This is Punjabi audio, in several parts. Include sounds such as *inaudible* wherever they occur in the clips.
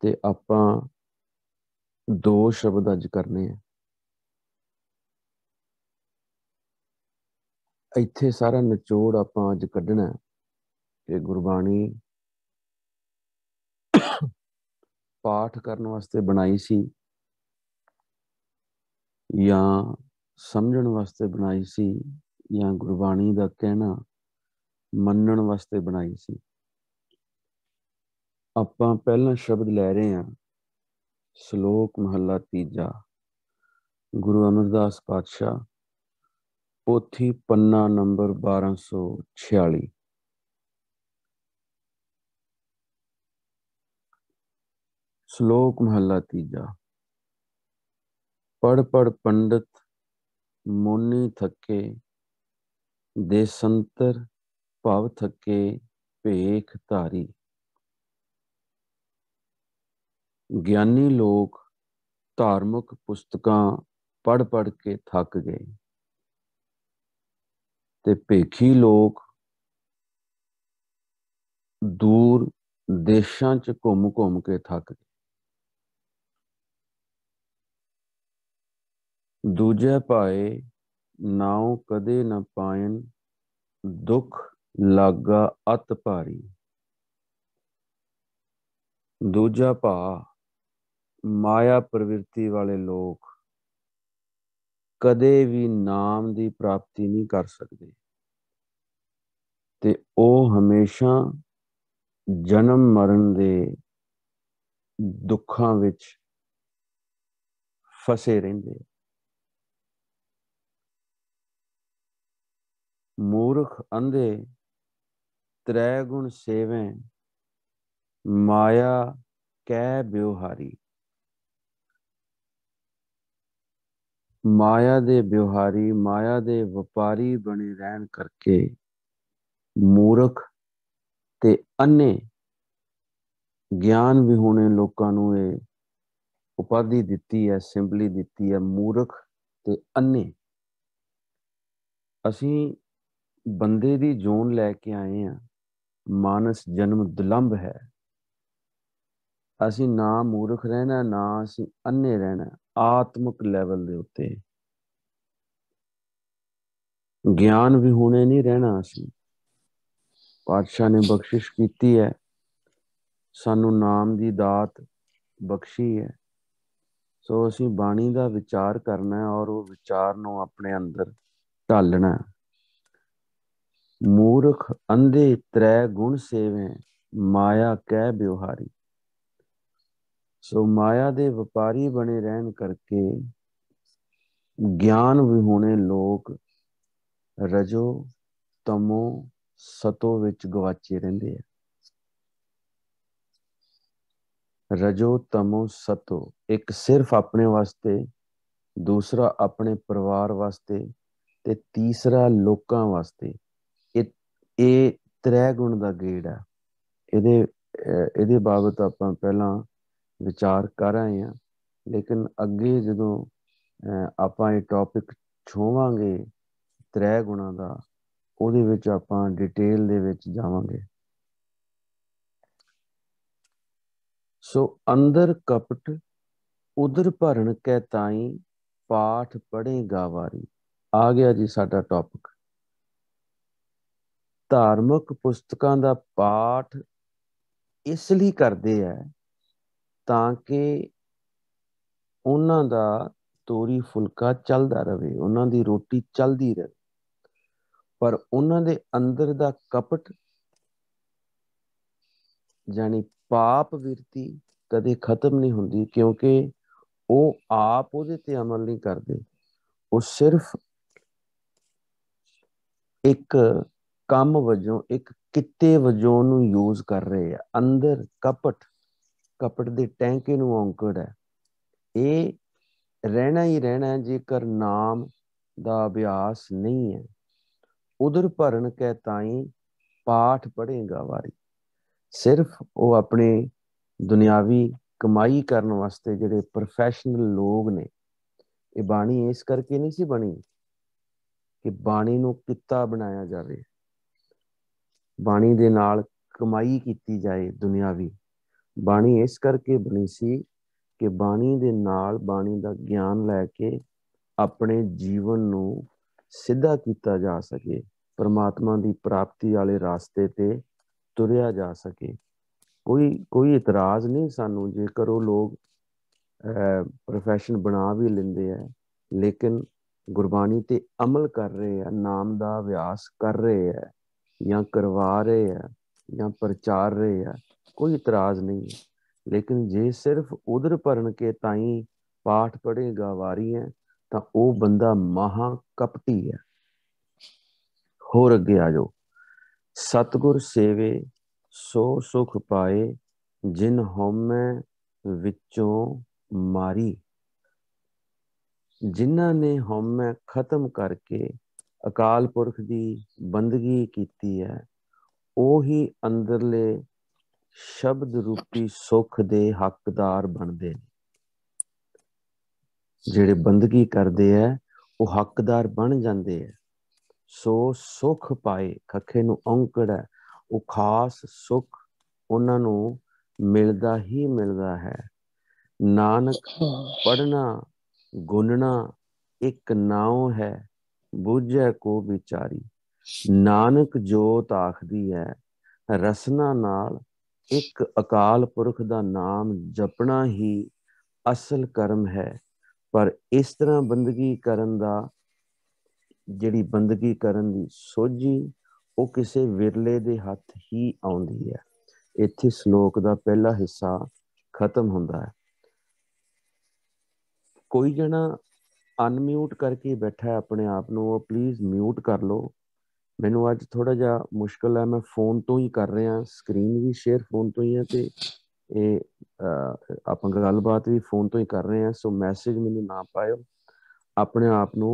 ਤੇ ਆਪਾਂ ਦੋ ਸ਼ਬਦ ਅੱਜ ਕਰਨੇ ਆ ਇੱਥੇ ਸਾਰਾ ਨਿਚੋੜ ਆਪਾਂ ਅੱਜ ਕੱਢਣਾ ਕਿ ਗੁਰਬਾਣੀ ਪਾਠ ਕਰਨ ਵਾਸਤੇ ਬਣਾਈ ਸੀ ਜਾਂ ਸਮਝਣ ਵਾਸਤੇ ਬਣਾਈ ਸੀ ਜਾਂ ਗੁਰਬਾਣੀ ਦਾ ਕਹਿਣਾ ਮੰਨਣ ਵਾਸਤੇ ਬਣਾਈ ਸੀ ਆਪਾਂ ਪਹਿਲਾ ਸ਼ਬਦ ਲੈ ਰਹੇ ਹਾਂ ਸ਼ਲੋਕ ਮਹੱਲਾ ਤੀਜਾ ਗੁਰੂ ਅਮਰਦਾਸ ਪਾਤਸ਼ਾਹ ਪੋਥੀ ਪੰਨਾ ਨੰਬਰ 1246 ਸ਼ਲੋਕ ਮਹੱਲਾ ਤੀਜਾ ਪੜ ਪੜ ਪੰਡਤ ਮੋਨੀ ਥੱਕੇ ਦੇਸੰਤਰ ਭਵ ਥੱਕੇ ਭੇਖ ਧਾਰੀ ਗਿਆਨੀ ਲੋਕ ਧਾਰਮਿਕ ਪੁਸਤਕਾਂ ਪੜ ਪੜ ਕੇ ਥੱਕ ਗਏ ਤੇ ਭੇਖੀ ਲੋਕ ਦੂਰ ਦੇਸ਼ਾਂ 'ਚ ਘੁੰਮ-ਘੁੰਮ ਕੇ ਥੱਕ ਗਏ ਦੂਜੇ ਪਾਏ ਨਾਉ ਕਦੇ ਨਾ ਪਾਇਨ ਦੁੱਖ ਲਾਗਾ ਅਤ ਭਾਰੀ ਦੂਜਾ ਭਾ ਮਾਇਆ ਪ੍ਰਵਿਰਤੀ ਵਾਲੇ ਲੋਕ ਕਦੇ ਵੀ ਨਾਮ ਦੀ ਪ੍ਰਾਪਤੀ ਨਹੀਂ ਕਰ ਸਕਦੇ ਤੇ ਉਹ ਹਮੇਸ਼ਾ ਜਨਮ ਮਰਨ ਦੇ ਦੁੱਖਾਂ ਵਿੱਚ ਫਸੇ ਰਹਿੰਦੇ ਮੂਰਖ ਅੰਧੇ ਤ੍ਰੈ ਗੁਣ ਸੇਵੇਂ ਮਾਇਆ ਕੈ ਬਿਉਹਾਰੀ ਮਾਇਆ ਦੇ ਵਿਵਹਾਰੀ ਮਾਇਆ ਦੇ ਵਪਾਰੀ ਬਣੇ ਰਹਿਣ ਕਰਕੇ ਮੂਰਖ ਤੇ ਅੰਨੇ ਗਿਆਨ ਵਿਹੂਣੇ ਲੋਕਾਂ ਨੂੰ ਇਹ ਉਪਾਧੀ ਦਿੱਤੀ ਹੈ ਸਿੰਪਲੀ ਦਿੱਤੀ ਹੈ ਮੂਰਖ ਤੇ ਅੰਨੇ ਅਸੀਂ ਬੰਦੇ ਦੀ ਜੋਨ ਲੈ ਕੇ ਆਏ ਆ ਮਾਨਸ ਜਨਮ ਦੁਲੰਭ ਹੈ ਅਸੀਂ ਨਾ ਮੂਰਖ ਰਹਿਣਾ ਨਾ ਅਸੀਂ ਅੰਨੇ ਰਹਿਣਾ ਆਤਮਿਕ ਲੈਵਲ ਦੇ ਉੱਤੇ ਗਿਆਨ ਵੀ ਹੁਣੇ ਨਹੀਂ ਰਹਿਣਾ ਅਸੀਂ ਪਾਤਸ਼ਾਹ ਨੇ ਬਖਸ਼ਿਸ਼ ਕੀਤੀ ਹੈ ਸਾਨੂੰ ਨਾਮ ਦੀ ਦਾਤ ਬਖਸ਼ੀ ਹੈ ਸੋ ਅਸੀਂ ਬਾਣੀ ਦਾ ਵਿਚਾਰ ਕਰਨਾ ਹੈ ਔਰ ਉਹ ਵਿਚਾਰ ਨੂੰ ਆਪਣੇ ਅੰਦਰ ਢਾਲਣਾ ਮੂਰਖ ਅੰਧੇ ਤ੍ਰੈ ਗੁਣ ਸੇਵੇਂ ਮਾਇਆ ਕਹਿ ਬਿਵਹਾਰੀ ਸੋ ਮਾਇਆ ਦੇ ਵਪਾਰੀ ਬਣੇ ਰਹਿਣ ਕਰਕੇ ਗਿਆਨ ਵਿਹੂਣੇ ਲੋਕ ਰਜੋ ਤਮੋ ਸਤੋ ਵਿੱਚ ਗਵਾਚੇ ਰਹਿੰਦੇ ਆ ਰਜੋ ਤਮੋ ਸਤੋ ਇੱਕ ਸਿਰਫ ਆਪਣੇ ਵਾਸਤੇ ਦੂਸਰਾ ਆਪਣੇ ਪਰਿਵਾਰ ਵਾਸਤੇ ਤੇ ਤੀਸਰਾ ਲੋਕਾਂ ਵਾਸਤੇ ਇਹ ਇਹ ਤ੍ਰੈ ਗੁਣ ਦਾ ਗੇੜ ਆ ਇਹਦੇ ਇਹਦੇ ਬਾਬਤ ਆਪਾਂ ਪਹਿਲਾਂ ਵਿਚਾਰ ਕਰ ਆਏ ਆ ਲੇਕਿਨ ਅੱਗੇ ਜਦੋਂ ਆਪਾਂ ਇਹ ਟੌਪਿਕ ਛੋਵਾਂਗੇ ਤ੍ਰੈ ਗੁਣਾ ਦਾ ਉਹਦੇ ਵਿੱਚ ਆਪਾਂ ਡਿਟੇਲ ਦੇ ਵਿੱਚ ਜਾਵਾਂਗੇ ਸੋ ਅੰਦਰ ਕਪਟ ਉਦਰ ਭਰਨ ਕੈ ਤਾਈ ਪਾਠ ਪੜੇਗਾ ਵਾਰੀ ਆ ਗਿਆ ਜੀ ਸਾਡਾ ਟੌਪਿਕ ਧਾਰਮਿਕ ਪੁਸਤਕਾਂ ਦਾ ਪਾਠ ਇਸ ਲਈ ਕਰਦੇ ਆ ਤਾਂ ਕਿ ਉਹਨਾਂ ਦਾ ਤੋਰੀ ਫੁਲਕਾ ਚੱਲਦਾ ਰਹੇ ਉਹਨਾਂ ਦੀ ਰੋਟੀ ਚੱਲਦੀ ਰਹੇ ਪਰ ਉਹਨਾਂ ਦੇ ਅੰਦਰ ਦਾ ਕਪਟ ਜਾਨੀ ਪਾਪ ਵਿਰਤੀ ਕਦੇ ਖਤਮ ਨਹੀਂ ਹੁੰਦੀ ਕਿਉਂਕਿ ਉਹ ਆਪ ਉਹਦੇ ਤੇ ਅਮਲ ਨਹੀਂ ਕਰਦੇ ਉਹ ਸਿਰਫ ਇੱਕ ਕੰਮ ਵਜੋਂ ਇੱਕ ਕਿੱਤੇ ਵਜੋਂ ਨੂੰ ਯੂਜ਼ ਕਰ ਰਹੇ ਆ ਅੰਦਰ ਕਪਟ ਕਪਟ ਦੇ ਟੈਂਕੇ ਨੂੰ ਔਂਕੜ ਹੈ ਇਹ ਰਹਿਣਾ ਹੀ ਰਹਿਣਾ ਜੇਕਰ ਨਾਮ ਦਾ ਅਭਿਆਸ ਨਹੀਂ ਹੈ ਉਧਰ ਭਰਨ ਕੈ ਤਾਈ ਪਾਠ ਪੜੇਗਾ ਵਾਰੀ ਸਿਰਫ ਉਹ ਆਪਣੇ ਦੁਨਿਆਵੀ ਕਮਾਈ ਕਰਨ ਵਾਸਤੇ ਜਿਹੜੇ ਪ੍ਰੋਫੈਸ਼ਨਲ ਲੋਕ ਨੇ ਇਹ ਬਾਣੀ ਇਸ ਕਰਕੇ ਨਹੀਂ ਸੀ ਬਣੀ ਕਿ ਬਾਣੀ ਨੂੰ ਕਿੱਤਾ ਬਣਾਇਆ ਜਾਵੇ ਬਾਣੀ ਦੇ ਨਾਲ ਕਮਾਈ ਕੀਤੀ ਜਾਏ ਦੁਨਿਆਵੀ ਬਾਣੀ ਇਸ ਕਰਕੇ ਬਣੀ ਸੀ ਕਿ ਬਾਣੀ ਦੇ ਨਾਲ ਬਾਣੀ ਦਾ ਗਿਆਨ ਲੈ ਕੇ ਆਪਣੇ ਜੀਵਨ ਨੂੰ ਸਿੱਧਾ ਕੀਤਾ ਜਾ ਸਕੇ ਪਰਮਾਤਮਾ ਦੀ ਪ੍ਰਾਪਤੀ ਵਾਲੇ ਰਾਸਤੇ ਤੇ ਤੁਰਿਆ ਜਾ ਸਕੇ ਕੋਈ ਕੋਈ ਇਤਰਾਜ਼ ਨਹੀਂ ਸਾਨੂੰ ਜੇਕਰ ਉਹ ਲੋਕ profession ਬਣਾ ਵੀ ਲੈਂਦੇ ਆ ਲੇਕਿਨ ਗੁਰਬਾਣੀ ਤੇ ਅਮਲ ਕਰ ਰਹੇ ਆ ਨਾਮ ਦਾ ਅਭਿਆਸ ਕਰ ਰਹੇ ਆ ਜਾਂ ਕਰਵਾ ਰਹੇ ਆ ਜਾਂ ਪ੍ਰਚਾਰ ਰਹੇ ਆ ਕੋਈ ਇਤਰਾਜ਼ ਨਹੀਂ ਲੇਕਿਨ ਜੇ ਸਿਰਫ ਉਧਰ ਭਰਨ ਕੇ ਤਾਈ ਪਾਠ ਪੜੇਗਾ ਵਾਰੀਆਂ ਤਾਂ ਉਹ ਬੰਦਾ ਮਹਾ ਕਪਟੀ ਹੈ ਹੋਰ ਅੱਗੇ ਆ ਜਾਓ ਸਤਗੁਰ ਸੇਵੇ ਸੋ ਸੁਖ ਪਾਏ ਜਿਨ ਹਉਮੈ ਵਿੱਚੋਂ ਮਾਰੀ ਜਿਨ੍ਹਾਂ ਨੇ ਹਉਮੈ ਖਤਮ ਕਰਕੇ ਅਕਾਲ ਪੁਰਖ ਦੀ ਬੰਦਗੀ ਕੀਤੀ ਹੈ ਉਹੀ ਅੰਦਰਲੇ ਸ਼ਬਦ ਰੂਪੀ ਸੁਖ ਦੇ ਹੱਕਦਾਰ ਬਣਦੇ ਨੇ ਜਿਹੜੇ ਬੰਦਗੀ ਕਰਦੇ ਆ ਉਹ ਹੱਕਦਾਰ ਬਣ ਜਾਂਦੇ ਆ ਸੋ ਸੁਖ ਪਾਏ ਖੱਖੇ ਨੂੰ ਔਂਕੜ ਉਹ ਖਾਸ ਸੁਖ ਉਹਨਾਂ ਨੂੰ ਮਿਲਦਾ ਹੀ ਮਿਲਦਾ ਹੈ ਨਾਨਕ ਪੜਨਾ ਗੁੰਨਣਾ ਇੱਕ ਨਾਉ ਹੈ ਬੁੱਝੈ ਕੋ ਵਿਚਾਰੀ ਨਾਨਕ ਜੋਤ ਆਖਦੀ ਹੈ ਰਸਨਾ ਨਾਲ ਇੱਕ ਅਕਾਲ ਪੁਰਖ ਦਾ ਨਾਮ ਜਪਣਾ ਹੀ ਅਸਲ ਕਰਮ ਹੈ ਪਰ ਇਸ ਤਰ੍ਹਾਂ ਬੰਦਗੀ ਕਰਨ ਦਾ ਜਿਹੜੀ ਬੰਦਗੀ ਕਰਨ ਦੀ ਸੋਝੀ ਉਹ ਕਿਸੇ ਵਿਰਲੇ ਦੇ ਹੱਥ ਹੀ ਆਉਂਦੀ ਹੈ ਇੱਥੇ ਸ਼ਲੋਕ ਦਾ ਪਹਿਲਾ ਹਿੱਸਾ ਖਤਮ ਹੁੰਦਾ ਹੈ ਕੋਈ ਜਣਾ ਅਨਮਿਊਟ ਕਰਕੇ ਬੈਠਾ ਹੈ ਆਪਣੇ ਆਪ ਨੂੰ ਉਹ ਪਲੀਜ਼ ਮਿਊਟ ਕਰ ਲਓ ਮੈਨੂੰ ਅੱਜ ਥੋੜਾ ਜਿਹਾ ਮੁਸ਼ਕਲ ਹੈ ਮੈਂ ਫੋਨ ਤੋਂ ਹੀ ਕਰ ਰਿਹਾ ਸਕਰੀਨ ਵੀ ਸ਼ੇਅਰ ਫੋਨ ਤੋਂ ਹੀ ਹੈ ਤੇ ਇਹ ਆਪਾਂ ਗੱਲਬਾਤ ਵੀ ਫੋਨ ਤੋਂ ਹੀ ਕਰ ਰਹੇ ਹਾਂ ਸੋ ਮੈਸੇਜ ਮੈਨੂੰ ਨਾ ਪਾਇਓ ਆਪਣੇ ਆਪ ਨੂੰ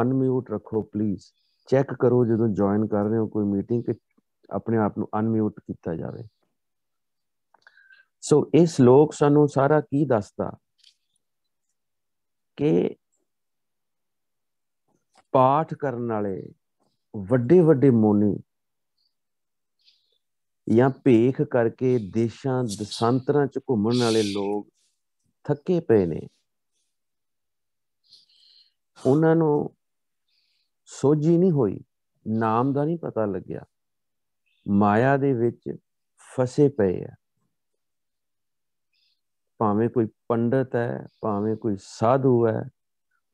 ਅਨਮਿਊਟ ਰੱਖੋ ਪਲੀਜ਼ ਚੈੱਕ ਕਰੋ ਜਦੋਂ ਜੁਆਇਨ ਕਰ ਰਹੇ ਹੋ ਕੋਈ ਮੀਟਿੰਗ ਕਿ ਆਪਣੇ ਆਪ ਨੂੰ ਅਨਮਿਊਟ ਕੀਤਾ ਜਾਵੇ ਸੋ ਇਸ ਲੋਕ ਸਾਨੂੰ ਸਾਰਾ ਕੀ ਦੱਸਦਾ ਕਿ ਪਾਠ ਕਰਨ ਵਾਲੇ ਵੱਡੇ ਵੱਡੇ ਮੋਨੀ ਜਾਂ ਭੇਖ ਕਰਕੇ ਦੇਸ਼ਾਂ ਦਸਾਂਤਰਾਂ 'ਚ ਘੁੰਮਣ ਵਾਲੇ ਲੋਕ ਥੱਕੇ ਪਏ ਨੇ ਉਹਨਾਂ ਨੂੰ ਸੋਝੀ ਨਹੀਂ ਹੋਈ ਨਾਮ ਦਾ ਨਹੀਂ ਪਤਾ ਲੱਗਿਆ ਮਾਇਆ ਦੇ ਵਿੱਚ ਫਸੇ ਪਏ ਆ ਭਾਵੇਂ ਕੋਈ ਪੰਡਤ ਹੈ ਭਾਵੇਂ ਕੋਈ ਸਾਧੂ ਹੈ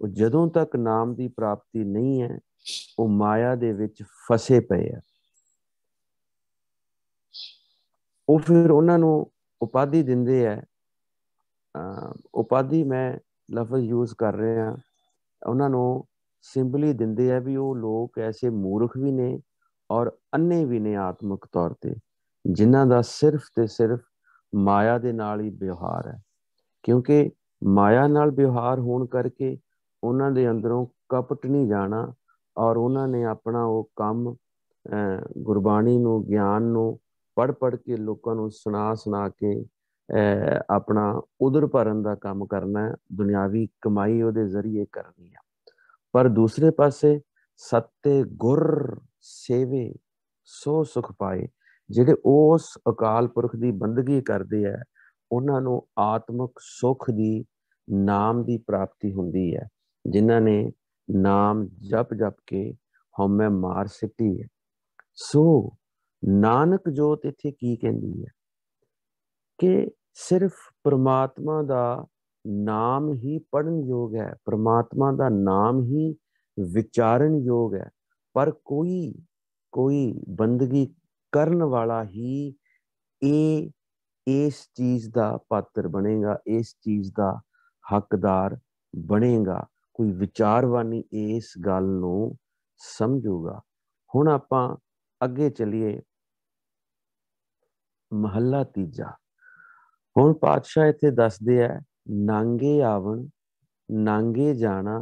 ਉਹ ਜਦੋਂ ਤੱਕ ਨਾਮ ਦੀ ਪ੍ਰਾਪਤੀ ਨਹੀਂ ਹੈ ਉਹ ਮਾਇਆ ਦੇ ਵਿੱਚ ਫਸੇ ਪਏ ਆ ਉਹ ਫਿਰ ਉਹਨਾਂ ਨੂੰ ਉਪਾਧੀ ਦਿੰਦੇ ਆ ਉਪਾਧੀ ਮੈਂ ਲਫ਼ਜ਼ ਯੂਜ਼ ਕਰ ਰਿਹਾ ਉਹਨਾਂ ਨੂੰ ਸਿੰਪਲੀ ਦਿੰਦੇ ਆ ਵੀ ਉਹ ਲੋਕ ਐਸੇ ਮੂਰਖ ਵੀ ਨੇ ਔਰ ਅੰਨੇ ਵੀ ਨੇ ਆਤਮਿਕ ਤੌਰ ਤੇ ਜਿਨ੍ਹਾਂ ਦਾ ਸਿਰਫ ਤੇ ਸਿਰਫ ਮਾਇਆ ਦੇ ਨਾਲ ਹੀ ਵਿਵਹਾਰ ਹੈ ਕਿਉਂਕਿ ਮਾਇਆ ਨਾਲ ਵਿਵਹਾਰ ਹੋਣ ਕਰਕੇ ਉਹਨਾਂ ਦੇ ਅੰਦਰੋਂ ਕਪਟ ਨਹੀਂ ਜਾਣਾ ਔਰ ਉਹਨਾਂ ਨੇ ਆਪਣਾ ਉਹ ਕੰਮ ਗੁਰਬਾਣੀ ਨੂੰ ਗਿਆਨ ਨੂੰ ਪੜ ਪੜ ਕੇ ਲੋਕਾਂ ਨੂੰ ਸੁਣਾ ਸੁਣਾ ਕੇ ਆਪਣਾ ਉਧਰ ਭਰਨ ਦਾ ਕੰਮ ਕਰਨਾ ਹੈ ਦੁਨਿਆਵੀ ਕਮਾਈ ਉਹਦੇ ਜ਼ਰੀਏ ਕਰਨੀ ਆ ਪਰ ਦੂਸਰੇ ਪਾਸੇ ਸੱਤੇ ਗੁਰ ਸੇਵੇ ਸੋ ਸੁਖ ਪਾਏ ਜਿਹੜੇ ਉਸ ਅਕਾਲ ਪੁਰਖ ਦੀ ਬੰਦਗੀ ਕਰਦੇ ਆ ਉਹਨਾਂ ਨੂੰ ਆਤਮਿਕ ਸੁਖ ਦੀ ਨਾਮ ਦੀ ਪ੍ਰਾਪਤੀ ਹੁੰਦੀ ਹੈ ਜਿਨ੍ਹਾਂ ਨੇ ਨਾਮ ਜਪ ਜਪ ਕੇ ਹਉਮੈ ਮਾਰ ਸਿੱਟੀ ਹੈ ਸੋ ਨਾਨਕ ਜੋਤ ਇੱਥੇ ਕੀ ਕਹਿੰਦੀ ਹੈ ਕਿ ਸਿਰਫ ਪ੍ਰਮਾਤਮਾ ਦਾ ਨਾਮ ਹੀ ਪੜਨ ਯੋਗ ਹੈ ਪ੍ਰਮਾਤਮਾ ਦਾ ਨਾਮ ਹੀ ਵਿਚਾਰਨ ਯੋਗ ਹੈ ਪਰ ਕੋਈ ਕੋਈ ਬੰਦਗੀ ਕਰਨ ਵਾਲਾ ਹੀ ਇਹ ਇਸ ਚੀਜ਼ ਦਾ ਪਾਤਰ ਬਣੇਗਾ ਇਸ ਚੀਜ਼ ਦਾ ਹੱਕਦਾਰ ਬਣੇਗਾ ਕੋਈ ਵਿਚਾਰਵਾਨੀ ਇਸ ਗੱਲ ਨੂੰ ਸਮਝੂਗਾ ਹੁਣ ਆਪਾਂ ਅੱਗੇ ਚਲੀਏ ਮਹੱਲਾ ਤੀਜਾ ਹੁਣ ਪਾਤਸ਼ਾਹ ਇੱਥੇ ਦੱਸਦੇ ਆ ਨਾਂਗੇ ਆਵਣ ਨਾਂਗੇ ਜਾਣਾ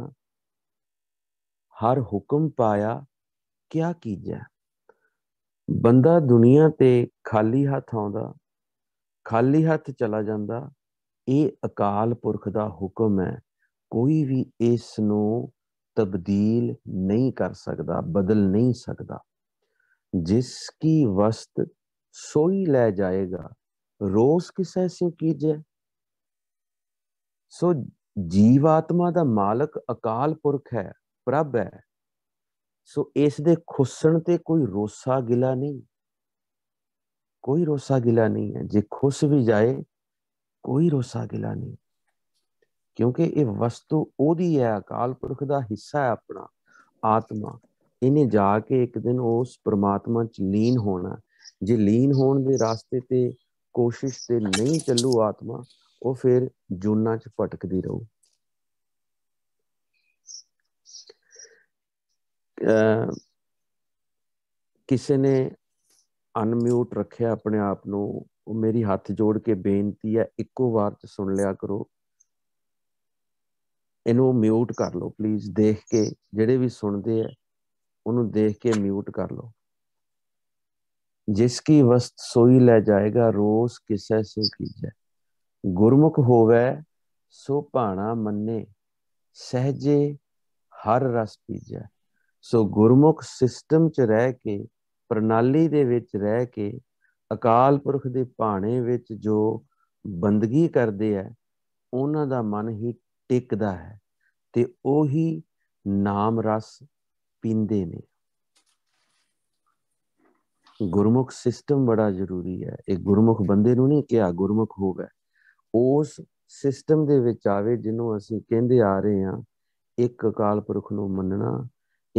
ਹਰ ਹੁਕਮ ਪਾਇਆ ਕਿਆ ਕੀਜੈ ਬੰਦਾ ਦੁਨੀਆ ਤੇ ਖਾਲੀ ਹੱਥ ਆਉਂਦਾ ਖਾਲੀ ਹੱਥ ਚਲਾ ਜਾਂਦਾ ਇਹ ਅਕਾਲ ਪੁਰਖ ਦਾ ਹੁਕਮ ਹੈ ਕੋਈ ਵੀ ਇਸ ਨੂੰ ਤਬਦੀਲ ਨਹੀਂ ਕਰ ਸਕਦਾ ਬਦਲ ਨਹੀਂ ਸਕਦਾ ਜਿਸ ਕੀ ਵਸਤ ਸੋਈ ਲੈ ਜਾਏਗਾ रोज ਕਿਸੈ सिउ ਕੀਜੈ ਸੋ ਜੀਵਾਤਮਾ ਦਾ ਮਾਲਕ ਅਕਾਲ ਪੁਰਖ ਹੈ ਪ੍ਰਭ ਹੈ ਸੋ ਇਸ ਦੇ ਖੁੱਸਣ ਤੇ ਕੋਈ ਰੋਸਾ ਗਿਲਾ ਨਹੀਂ ਕੋਈ ਰੋਸਾ ਗਿਲਾ ਨਹੀਂ ਹੈ ਜੇ ਖੁੱਸ ਵੀ ਜਾਏ ਕੋਈ ਰੋਸਾ ਗਿਲਾ ਨਹੀਂ ਕਿਉਂਕਿ ਇਹ ਵਸਤੂ ਉਹਦੀ ਹੈ ਅਕਾਲ ਪੁਰਖ ਦਾ ਹਿੱਸਾ ਹੈ ਆਪਣਾ ਆਤਮਾ ਇਹਨੇ ਜਾ ਕੇ ਇੱਕ ਦਿਨ ਉਸ ਪ੍ਰਮਾਤਮਾ ਚ ਲੀਨ ਹੋਣਾ ਜੇ ਲੀਨ ਹੋਣ ਦੇ ਰਾਸਤੇ ਤੇ ਕੋਸ਼ਿਸ਼ ਤੇ ਨਹੀਂ ਚੱਲੂ ਆਤਮਾ ਉਹ ਫਿਰ ਜੂਨਾ ਚ ਭਟਕਦੀ ਰਹੂ ਕਿਸੇ ਨੇ ਅਨਮਿਊਟ ਰੱਖਿਆ ਆਪਣੇ ਆਪ ਨੂੰ ਉਹ ਮੇਰੀ ਹੱਥ ਜੋੜ ਕੇ ਬੇਨਤੀ ਹੈ ਇੱਕੋ ਵਾਰ ਚ ਸੁਣ ਲਿਆ ਕਰੋ ਇਹਨੂੰ ਮਿਊਟ ਕਰ ਲਓ ਪਲੀਜ਼ ਦੇਖ ਕੇ ਜਿਹੜੇ ਵੀ ਸੁਣਦੇ ਆ ਉਹਨੂੰ ਦੇਖ ਕੇ ਮਿਊਟ ਕਰ ਲਓ ਜਿਸ ਕੀ ਵਸਤ ਸੋਈ ਲੈ ਜਾਏਗਾ ਰੋਸ ਕਿਸੈ ਸੋ ਕੀਜੈ ਗੁਰਮੁਖ ਹੋਵੇ ਸੋ ਭਾਣਾ ਮੰਨੇ ਸਹਜੇ ਹਰ ਰਸ ਪੀਜੈ ਸੋ ਗੁਰਮੁਖ ਸਿਸਟਮ ਚ ਰਹਿ ਕੇ ਪ੍ਰਣਾਲੀ ਦੇ ਵਿੱਚ ਰਹਿ ਕੇ ਅਕਾਲ ਪੁਰਖ ਦੇ ਭਾਣੇ ਵਿੱਚ ਜੋ ਬੰਦਗੀ ਕਰਦੇ ਆ ਉਹਨਾਂ ਦਾ ਮਨ ਹੀ ਟਿਕਦਾ ਹੈ ਤੇ ਉਹੀ ਨਾਮ ਰਸ ਪੀਂਦੇ ਨੇ ਗੁਰਮੁਖ ਸਿਸਟਮ ਬੜਾ ਜ਼ਰੂਰੀ ਹੈ ਇਹ ਗੁਰਮੁਖ ਬੰਦੇ ਨੂੰ ਨਹੀਂ ਕਿਹਾ ਗੁਰਮੁਖ ਹੋ ਉਸ ਸਿਸਟਮ ਦੇ ਵਿੱਚ ਆਵੇ ਜਿਹਨੂੰ ਅਸੀਂ ਕਹਿੰਦੇ ਆ ਰਹੇ ਹਾਂ ਇੱਕ ਅਕਾਲ ਪੁਰਖ ਨੂੰ ਮੰਨਣਾ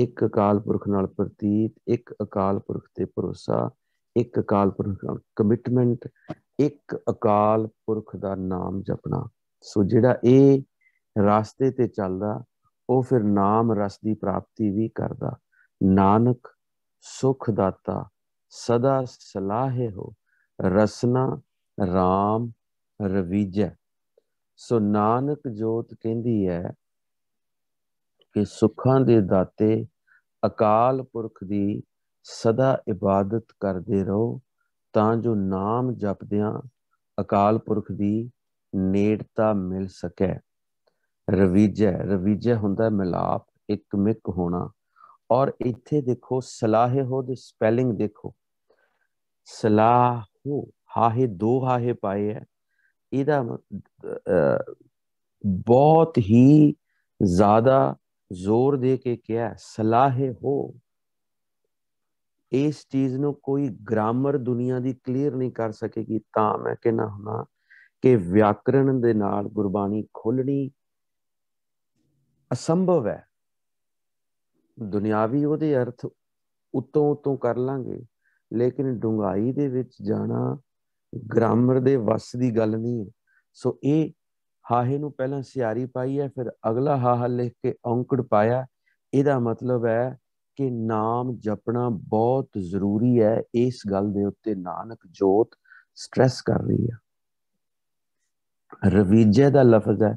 ਇੱਕ ਅਕਾਲ ਪੁਰਖ ਨਾਲ ਪ੍ਰਤੀਤ ਇੱਕ ਅਕਾਲ ਪੁਰਖ ਤੇ ਭਰੋਸਾ ਇੱਕ ਅਕਾਲ ਪੁਰਖ ਨਾਲ ਕਮਿਟਮੈਂਟ ਇੱਕ ਅਕਾਲ ਪੁਰਖ ਦਾ ਨਾਮ ਜਪਣਾ ਸੋ ਜਿਹੜਾ ਇਹ ਰਾਸਤੇ ਤੇ ਚੱਲਦਾ ਉਹ ਫਿਰ ਨਾਮ ਰਸ ਦੀ ਪ੍ਰਾਪਤੀ ਵੀ ਕਰਦਾ ਨਾਨਕ ਸੁਖ ਦਾਤਾ ਸਦਾ ਸਲਾਹੇ ਹੋ ਰਸਨਾ RAM ਰਵੀਜੈ ਸੋ ਨਾਨਕ ਜੋਤ ਕਹਿੰਦੀ ਹੈ ਕਿ ਸੁੱਖਾਂ ਦੇ ਦਾਤੇ ਅਕਾਲ ਪੁਰਖ ਦੀ ਸਦਾ ਇਬਾਦਤ ਕਰਦੇ ਰਹੋ ਤਾਂ ਜੋ ਨਾਮ ਜਪਦਿਆਂ ਅਕਾਲ ਪੁਰਖ ਦੀ ਨੇੜਤਾ ਮਿਲ ਸਕੇ ਰਵੀਜੈ ਰਵੀਜੈ ਹੁੰਦਾ ਮਿਲਾਪ ਇੱਕ ਮਿਕ ਹੋਣਾ ਔਰ ਇੱਥੇ ਦੇਖੋ ਸਲਾਹੇ ਹੋ ਦੇ ਸਪੈਲਿੰਗ ਦੇਖੋ ਸਲਾਹ ਹੋ ਹਾਹੇ ਦੋ ਹਾਹੇ ਪਾਏ ਹੈ ਇਹਦਾ ਬਹੁਤ ਹੀ ਜ਼ਿਆਦਾ ਜ਼ੋਰ ਦੇ ਕੇ ਕਿਹਾ ਸਲਾਹੇ ਹੋ ਇਸ ਚੀਜ਼ ਨੂੰ ਕੋਈ ਗ੍ਰਾਮਰ ਦੁਨੀਆ ਦੀ ਕਲੀਅਰ ਨਹੀਂ ਕਰ ਸਕੇਗੀ ਤਾਂ ਮੈਂ ਕਹਿਣਾ ਹੁਣਾ ਕਿ ਵਿਆਕਰਣ ਦੇ ਨਾਲ ਗੁਰਬਾਣੀ ਖੋਲਣੀ ਅਸੰਭਵ ਹੈ ਦੁਨਿਆਵੀ ਉਹਦੇ ਅਰਥ ਉਤੋਂ ਉਤੋਂ ਕਰ ਲਾਂਗੇ ਲੇਕਿਨ ਡੁੰਗਾਈ ਦੇ ਵਿੱਚ ਜਾਣਾ ਗ੍ਰਾਮਰ ਦੇ ਵਸ ਦੀ ਗੱਲ ਨਹੀਂ ਹੈ ਸੋ ਇਹ ਹਾਹੇ ਨੂੰ ਪਹਿਲਾਂ ਸਿਆਰੀ ਪਾਈ ਹੈ ਫਿਰ ਅਗਲਾ ਹਾਹ ਲਿਖ ਕੇ ਔਂਕੜ ਪਾਇਆ ਇਹਦਾ ਮਤਲਬ ਹੈ ਕਿ ਨਾਮ ਜਪਣਾ ਬਹੁਤ ਜ਼ਰੂਰੀ ਹੈ ਇਸ ਗੱਲ ਦੇ ਉੱਤੇ ਨਾਨਕ ਜੋਤ ਸਟ੍ਰੈਸ ਕਰ ਰਹੀ ਹੈ ਰਵੀਜੇ ਦਾ ਲਫ਼ਜ਼ ਹੈ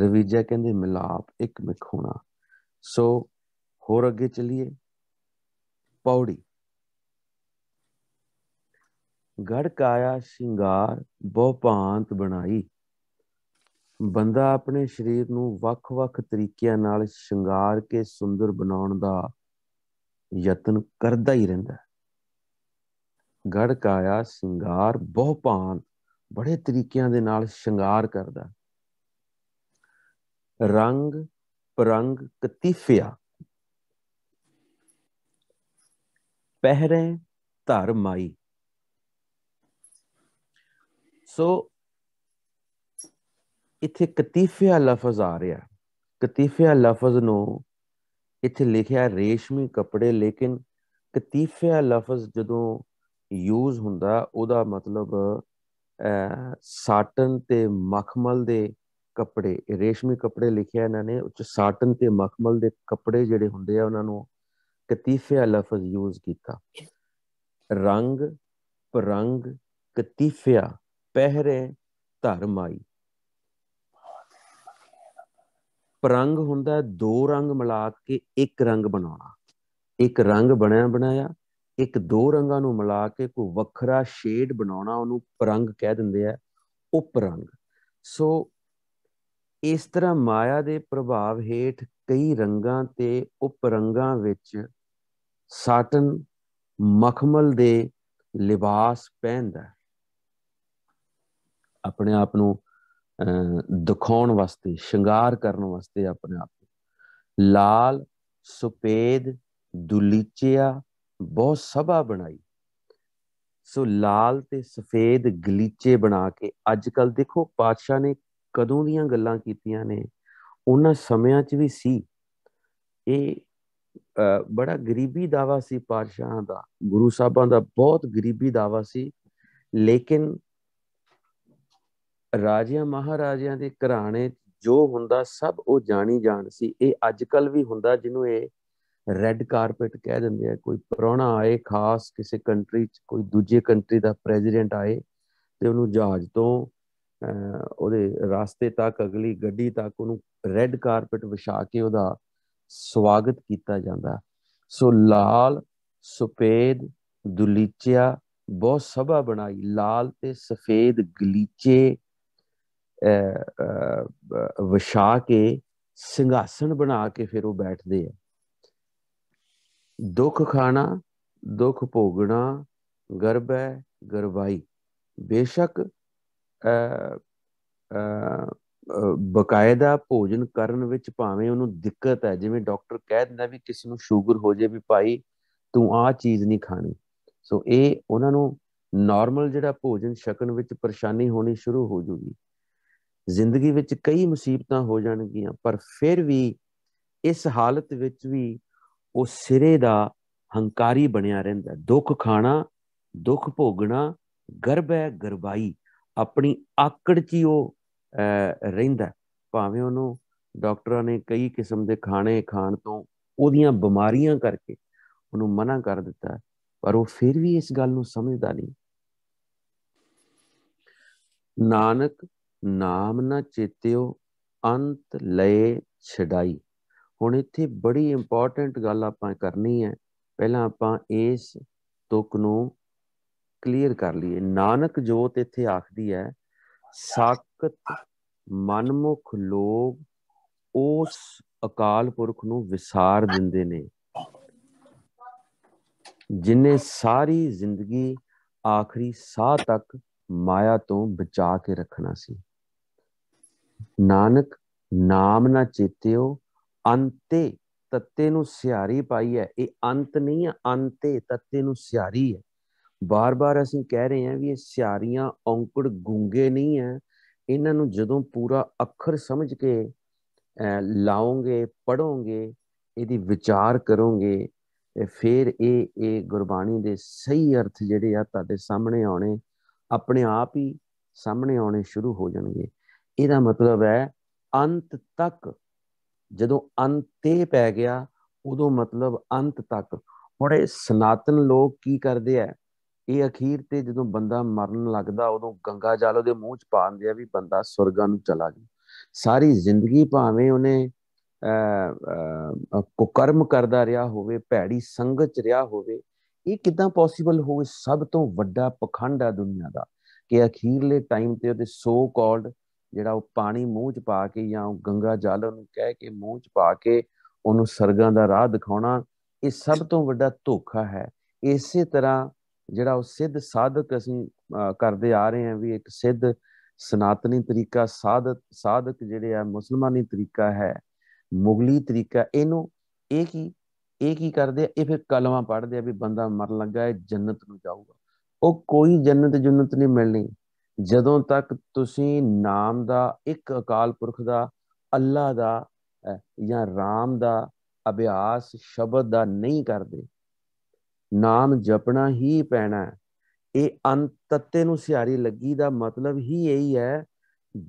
ਰਵੀਜੇ ਕਹਿੰਦੇ ਮਿਲਾਪ ਇੱਕ ਮਿਕ ਹੋਣਾ ਸੋ ਹੋਰ ਅੱਗੇ ਚਲੀਏ ਪੌੜੀ ਗੜ ਕਾਇਆ ਸ਼ਿੰਗਾਰ ਬਹੁ ਭਾਂਤ ਬਣਾਈ ਬੰਦਾ ਆਪਣੇ ਸਰੀਰ ਨੂੰ ਵੱਖ-ਵੱਖ ਤਰੀਕਿਆਂ ਨਾਲ ਸ਼ਿੰਗਾਰ ਕੇ ਸੁੰਦਰ ਬਣਾਉਣ ਦਾ ਯਤਨ ਕਰਦਾ ਹੀ ਰਹਿੰਦਾ ਗੜ ਕਾਇਆ ਸ਼ਿੰਗਾਰ ਬਹੁ ਭਾਂਤ ਬੜੇ ਤਰੀਕਿਆਂ ਦੇ ਨਾਲ ਸ਼ਿੰਗਾਰ ਕਰਦਾ ਰੰਗ ਪਰੰਗ ਕਤੀਫਿਆ ਪਹਿਰੇ ਧਰਮਾਈ ਸੋ ਇਥੇ ਕਤੀਫਿਆ ਲਫ਼ਜ਼ ਆ ਰਿਹਾ ਕਤੀਫਿਆ ਲਫ਼ਜ਼ ਨੂੰ ਇਥੇ ਲਿਖਿਆ ਰੇਸ਼ਮੀ ਕੱਪੜੇ ਲੇਕਿਨ ਕਤੀਫਿਆ ਲਫ਼ਜ਼ ਜਦੋਂ ਯੂਜ਼ ਹੁੰਦਾ ਉਹਦਾ ਮਤਲਬ ਸਾਟਨ ਤੇ ਮਖਮਲ ਦੇ ਕੱਪੜੇ ਰੇਸ਼ਮੀ ਕੱਪੜੇ ਲਿਖਿਆ ਇਹਨਾਂ ਨੇ ਉੱਚ ਸਾਟਨ ਤੇ ਮਖਮਲ ਦੇ ਕੱਪੜੇ ਜਿਹੜੇ ਹੁੰਦੇ ਆ ਉਹਨਾਂ ਨੂੰ ਕਤੀਫਿਆ ਲਫ਼ਜ਼ ਯੂਜ਼ ਕੀਤਾ ਰੰਗ ਪਰੰਗ ਕਤੀਫਿਆ ਪਹਿਰੇ ਧਰਮਾਈ ਰੰਗ ਹੁੰਦਾ ਦੋ ਰੰਗ ਮਿਲਾ ਕੇ ਇੱਕ ਰੰਗ ਬਣਾਉਣਾ ਇੱਕ ਰੰਗ ਬਣਿਆ ਬਣਾਇਆ ਇੱਕ ਦੋ ਰੰਗਾਂ ਨੂੰ ਮਿਲਾ ਕੇ ਕੋਈ ਵੱਖਰਾ ਸ਼ੇਡ ਬਣਾਉਣਾ ਉਹਨੂੰ ਪਰੰਗ ਕਹਿ ਦਿੰਦੇ ਆ ਉਪਰੰਗ ਸੋ ਇਸ ਤਰ੍ਹਾਂ ਮਾਇਆ ਦੇ ਪ੍ਰਭਾਵ ਹੇਠ ਕਈ ਰੰਗਾਂ ਤੇ ਉਪਰੰਗਾਂ ਵਿੱਚ ਸਾਟਨ ਮਖਮਲ ਦੇ ਲਿਬਾਸ ਪਹਿਨਦਾ ਆਪਣੇ ਆਪ ਨੂੰ ਦਿਖਾਉਣ ਵਾਸਤੇ ਸ਼ਿੰਗਾਰ ਕਰਨ ਵਾਸਤੇ ਆਪਣੇ ਆਪ ਨੂੰ ਲਾਲ ਸੁਪੇਦ ਦੁਲੀਚਿਆ ਬਹੁਤ ਸਭਾ ਬਣਾਈ ਸੋ ਲਾਲ ਤੇ ਸਫੇਦ ਗਲੀਚੇ ਬਣਾ ਕੇ ਅੱਜ ਕੱਲ ਦੇਖੋ ਪਾਤਸ਼ਾਹ ਨੇ ਕਦੋਂ ਦੀਆਂ ਗੱਲਾਂ ਕੀਤੀਆਂ ਨੇ ਉਹਨਾਂ ਸਮਿਆਂ 'ਚ ਵੀ ਸੀ ਇਹ ਬੜਾ ਗਰੀਬੀ ਦਾਵਾ ਸੀ ਪਾਤਸ਼ਾਹਾਂ ਦਾ ਗੁਰੂ ਸਾਹਿਬਾਂ ਦਾ ਬਹੁਤ ਗਰੀਬੀ ਦਾਵਾ ਸੀ ਲੇਕਿਨ ਰਾਜਿਆਂ ਮਹਾਰਾਜਿਆਂ ਦੇ ਘਰਾਣੇ ਜੋ ਹੁੰਦਾ ਸਭ ਉਹ ਜਾਣੀ ਜਾਣ ਸੀ ਇਹ ਅੱਜ ਕੱਲ ਵੀ ਹੁੰਦਾ ਜਿਹਨੂੰ ਇਹ ਰੈੱਡ ਕਾਰਪਟ ਕਹਿ ਦਿੰਦੇ ਆ ਕੋਈ ਪ੍ਰੋਣਾ ਆਏ ਖਾਸ ਕਿਸੇ ਕੰਟਰੀ ਚ ਕੋਈ ਦੂਜੇ ਕੰਟਰੀ ਦਾ ਪ੍ਰੈਜ਼ੀਡੈਂਟ ਆਏ ਤੇ ਉਹਨੂੰ ਜਹਾਜ਼ ਤੋਂ ਉਹਦੇ ਰਾਸਤੇ ਤੱਕ ਅਗਲੀ ਗੱਡੀ ਤੱਕ ਉਹਨੂੰ ਰੈੱਡ ਕਾਰਪਟ ਵਿਛਾ ਕੇ ਉਹਦਾ ਸਵਾਗਤ ਕੀਤਾ ਜਾਂਦਾ ਸੋ ਲਾਲ ਸੁਪੇਦ ਦੁਲੀਚਿਆ ਬਹੁਤ ਸਭਾ ਬਣਾਈ ਲਾਲ ਤੇ ਸਫੇਦ ਗਲੀਚੇ ਵਿਛਾ ਕੇ ਸਿੰਘਾਸਣ ਬਣਾ ਕੇ ਫਿਰ ਉਹ ਬੈਠਦੇ ਆ ਦੁੱਖ ਖਾਣਾ ਦੁੱਖ ਭੋਗਣਾ ਗਰਭ ਹੈ ਗਰਵਾਈ ਬੇਸ਼ੱਕ ਬਕਾਇਦਾ ਭੋਜਨ ਕਰਨ ਵਿੱਚ ਭਾਵੇਂ ਉਹਨੂੰ ਦਿੱਕਤ ਹੈ ਜਿਵੇਂ ਡਾਕਟਰ ਕਹਿ ਦਿੰਦਾ ਵੀ ਕਿਸੇ ਨੂੰ ਸ਼ੂਗਰ ਹੋ ਜੇ ਵੀ ਭਾਈ ਤੂੰ ਆ ਚੀਜ਼ ਨਹੀਂ ਖਾਣੀ ਸੋ ਇਹ ਉਹਨਾਂ ਨੂੰ ਨਾਰਮਲ ਜਿਹੜਾ ਭੋਜਨ ਛਕਣ ਵਿੱਚ ਪਰੇਸ਼ਾਨੀ ਹੋਣੀ ਸ਼ੁਰੂ ਹੋ ਜੂਗੀ ਜ਼ਿੰਦਗੀ ਵਿੱਚ ਕਈ ਮੁਸੀਬਤਾਂ ਹੋ ਜਾਣਗੀਆਂ ਪਰ ਫਿਰ ਵੀ ਇਸ ਹਾਲਤ ਵਿੱਚ ਵੀ ਉਹ ਸਿਰੇ ਦਾ ਹੰਕਾਰੀ ਬਣਿਆ ਰਹਿੰਦਾ ਦੁੱਖ ਖਾਣਾ ਦੁੱਖ ਭੋਗਣਾ ਗਰਭ ਹੈ ਗਰਬਾਈ ਆਪਣੀ ਆਕੜ 'ਚ ਉਹ ਰਹਿੰਦਾ ਭਾਵੇਂ ਉਹਨੂੰ ਡਾਕਟਰਾਂ ਨੇ ਕਈ ਕਿਸਮ ਦੇ ਖਾਣੇ ਖਾਣ ਤੋਂ ਉਹਦੀਆਂ ਬਿਮਾਰੀਆਂ ਕਰਕੇ ਉਹਨੂੰ ਮਨਾ ਕਰ ਦਿੱਤਾ ਪਰ ਉਹ ਫਿਰ ਵੀ ਇਸ ਗੱਲ ਨੂੰ ਸਮਝਦਾ ਨਹੀਂ ਨਾਨਕ ਨਾਮ ਨਾ ਚੇਤਿਓ ਅੰਤ ਲਏ ਛਡਾਈ ਹੁਣ ਇੱਥੇ ਬੜੀ ਇੰਪੋਰਟੈਂਟ ਗੱਲ ਆਪਾਂ ਕਰਨੀ ਹੈ ਪਹਿਲਾਂ ਆਪਾਂ ਇਸ ਤੁਕ ਨੂੰ ਕਲੀਅਰ ਕਰ ਲਈਏ ਨਾਨਕ ਜੋਤ ਇੱਥੇ ਆਖਦੀ ਹੈ ਸਾਕਤ ਮਨਮੁਖ ਲੋਕ ਉਸ ਅਕਾਲ ਪੁਰਖ ਨੂੰ ਵਿਸਾਰ ਦਿੰਦੇ ਨੇ ਜਿਨੇ ਸਾਰੀ ਜ਼ਿੰਦਗੀ ਆਖਰੀ ਸਾਹ ਤੱਕ ਮਾਇਆ ਤੋਂ ਬਚਾ ਕੇ ਰੱਖਣਾ ਸੀ ਨਾਨਕ ਨਾਮ ਨਾ ਚੇਤਿਓ ਅੰਤੇ ਤੱਤੇ ਨੂੰ ਸਿਆਰੀ ਪਾਈ ਹੈ ਇਹ ਅੰਤ ਨਹੀਂ ਹੈ ਅੰਤੇ ਤੱਤੇ ਨੂੰ ਸਿਆਰੀ ਹੈ ਬਾਰ-ਬਾਰ ਅਸੀਂ ਕਹਿ ਰਹੇ ਹਾਂ ਵੀ ਇਹ ਸਿਆਰੀਆਂ ਔਂਕੜ ਗੁੰਗੇ ਨਹੀਂ ਹੈ ਇਹਨਾਂ ਨੂੰ ਜਦੋਂ ਪੂਰਾ ਅੱਖਰ ਸਮਝ ਕੇ ਲਾਉਂਗੇ ਪੜੋਗੇ ਇਹਦੀ ਵਿਚਾਰ ਕਰੋਗੇ ਫਿਰ ਇਹ ਇਹ ਗੁਰਬਾਣੀ ਦੇ ਸਹੀ ਅਰਥ ਜਿਹੜੇ ਆ ਤੁਹਾਡੇ ਸਾਹਮਣੇ ਆਉਣੇ ਆਪਣੇ ਆਪ ਹੀ ਸਾਹਮਣੇ ਆਉਣੇ ਸ਼ੁਰੂ ਹੋ ਜਾਣਗੇ ਇਹਦਾ ਮਤਲਬ ਹੈ ਅੰਤ ਤੱਕ ਜਦੋਂ ਅੰਤੇ ਪੈ ਗਿਆ ਉਦੋਂ ਮਤਲਬ ਅੰਤ ਤੱਕ ਹੁਣ ਇਹ ਸਨਾਤਨ ਲੋਕ ਕੀ ਕਰਦੇ ਆ ਇਹ ਅਖੀਰ ਤੇ ਜਦੋਂ ਬੰਦਾ ਮਰਨ ਲੱਗਦਾ ਉਦੋਂ ਗੰਗਾ ਜਲ ਉਹਦੇ ਮੂੰਹ ਚ ਪਾਉਂਦੇ ਆ ਵੀ ਬੰਦਾ ਸੁਰਗਾਂ ਨੂੰ ਚਲਾ ਜਾ ਸਾਰੀ ਜ਼ਿੰਦਗੀ ਭਾਵੇਂ ਉਹਨੇ ਕੁਕਰਮ ਕਰਦਾ ਰਿਹਾ ਹੋਵੇ ਭੈੜੀ ਸੰਗਤ ਚ ਰਿਹਾ ਹੋਵੇ ਇਹ ਕਿਦਾਂ ਪੋਸੀਬਲ ਹੋਵੇ ਸਭ ਤੋਂ ਵੱਡਾ ਪਖੰਡ ਆ ਦੁਨੀਆ ਦਾ ਕਿ ਅਖੀਰਲੇ ਟਾਈਮ ਤੇ ਉਹਦੇ ਸੋ ਕਾਲਡ ਜਿਹੜਾ ਉਹ ਪਾਣੀ ਮੂੰਹ 'ਚ ਪਾ ਕੇ ਜਾਂ ਉਹ ਗੰਗਾ ਜਲ ਉਹਨੂੰ ਕਹਿ ਕੇ ਮੂੰਹ 'ਚ ਪਾ ਕੇ ਉਹਨੂੰ ਸਰਗਾਂ ਦਾ ਰਾਹ ਦਿਖਾਉਣਾ ਇਹ ਸਭ ਤੋਂ ਵੱਡਾ ਧੋਖਾ ਹੈ ਇਸੇ ਤਰ੍ਹਾਂ ਜਿਹੜਾ ਉਹ ਸਿੱਧ ਸਾਧਕ ਅਸੀਂ ਕਰਦੇ ਆ ਰਹੇ ਹਾਂ ਵੀ ਇੱਕ ਸਿੱਧ ਸਨਾਤਨੀ ਤਰੀਕਾ ਸਾਧਕ ਸਾਧਕ ਜਿਹੜੇ ਆ ਮੁਸਲਮਾਨੀ ਤਰੀਕਾ ਹੈ ਮੁਗਲੀ ਤਰੀਕਾ ਇਹਨੂੰ ਇਹ ਕੀ ਇਹ ਕੀ ਕਰਦੇ ਇਹ ਫਿਰ ਕਲਮਾ ਪੜ੍ਹਦੇ ਆ ਵੀ ਬੰਦਾ ਮਰਨ ਲੱਗਾ ਹੈ ਜੰਨਤ ਨੂੰ ਜਾਊਗਾ ਉਹ ਕੋਈ ਜੰਨਤ ਜੁਨਤ ਨਹੀਂ ਮਿਲਣੀ ਜਦੋਂ ਤੱਕ ਤੁਸੀਂ ਨਾਮ ਦਾ ਇੱਕ ਅਕਾਲ ਪੁਰਖ ਦਾ ਅੱਲਾ ਦਾ ਜਾਂ RAM ਦਾ ਅਭਿਆਸ ਸ਼ਬਦ ਦਾ ਨਹੀਂ ਕਰਦੇ ਨਾਮ ਜਪਣਾ ਹੀ ਪੈਣਾ ਹੈ ਇਹ ਤੱਤੇ ਨੂੰ ਸਿਆਰੀ ਲੱਗੀ ਦਾ ਮਤਲਬ ਹੀ ਇਹੀ ਹੈ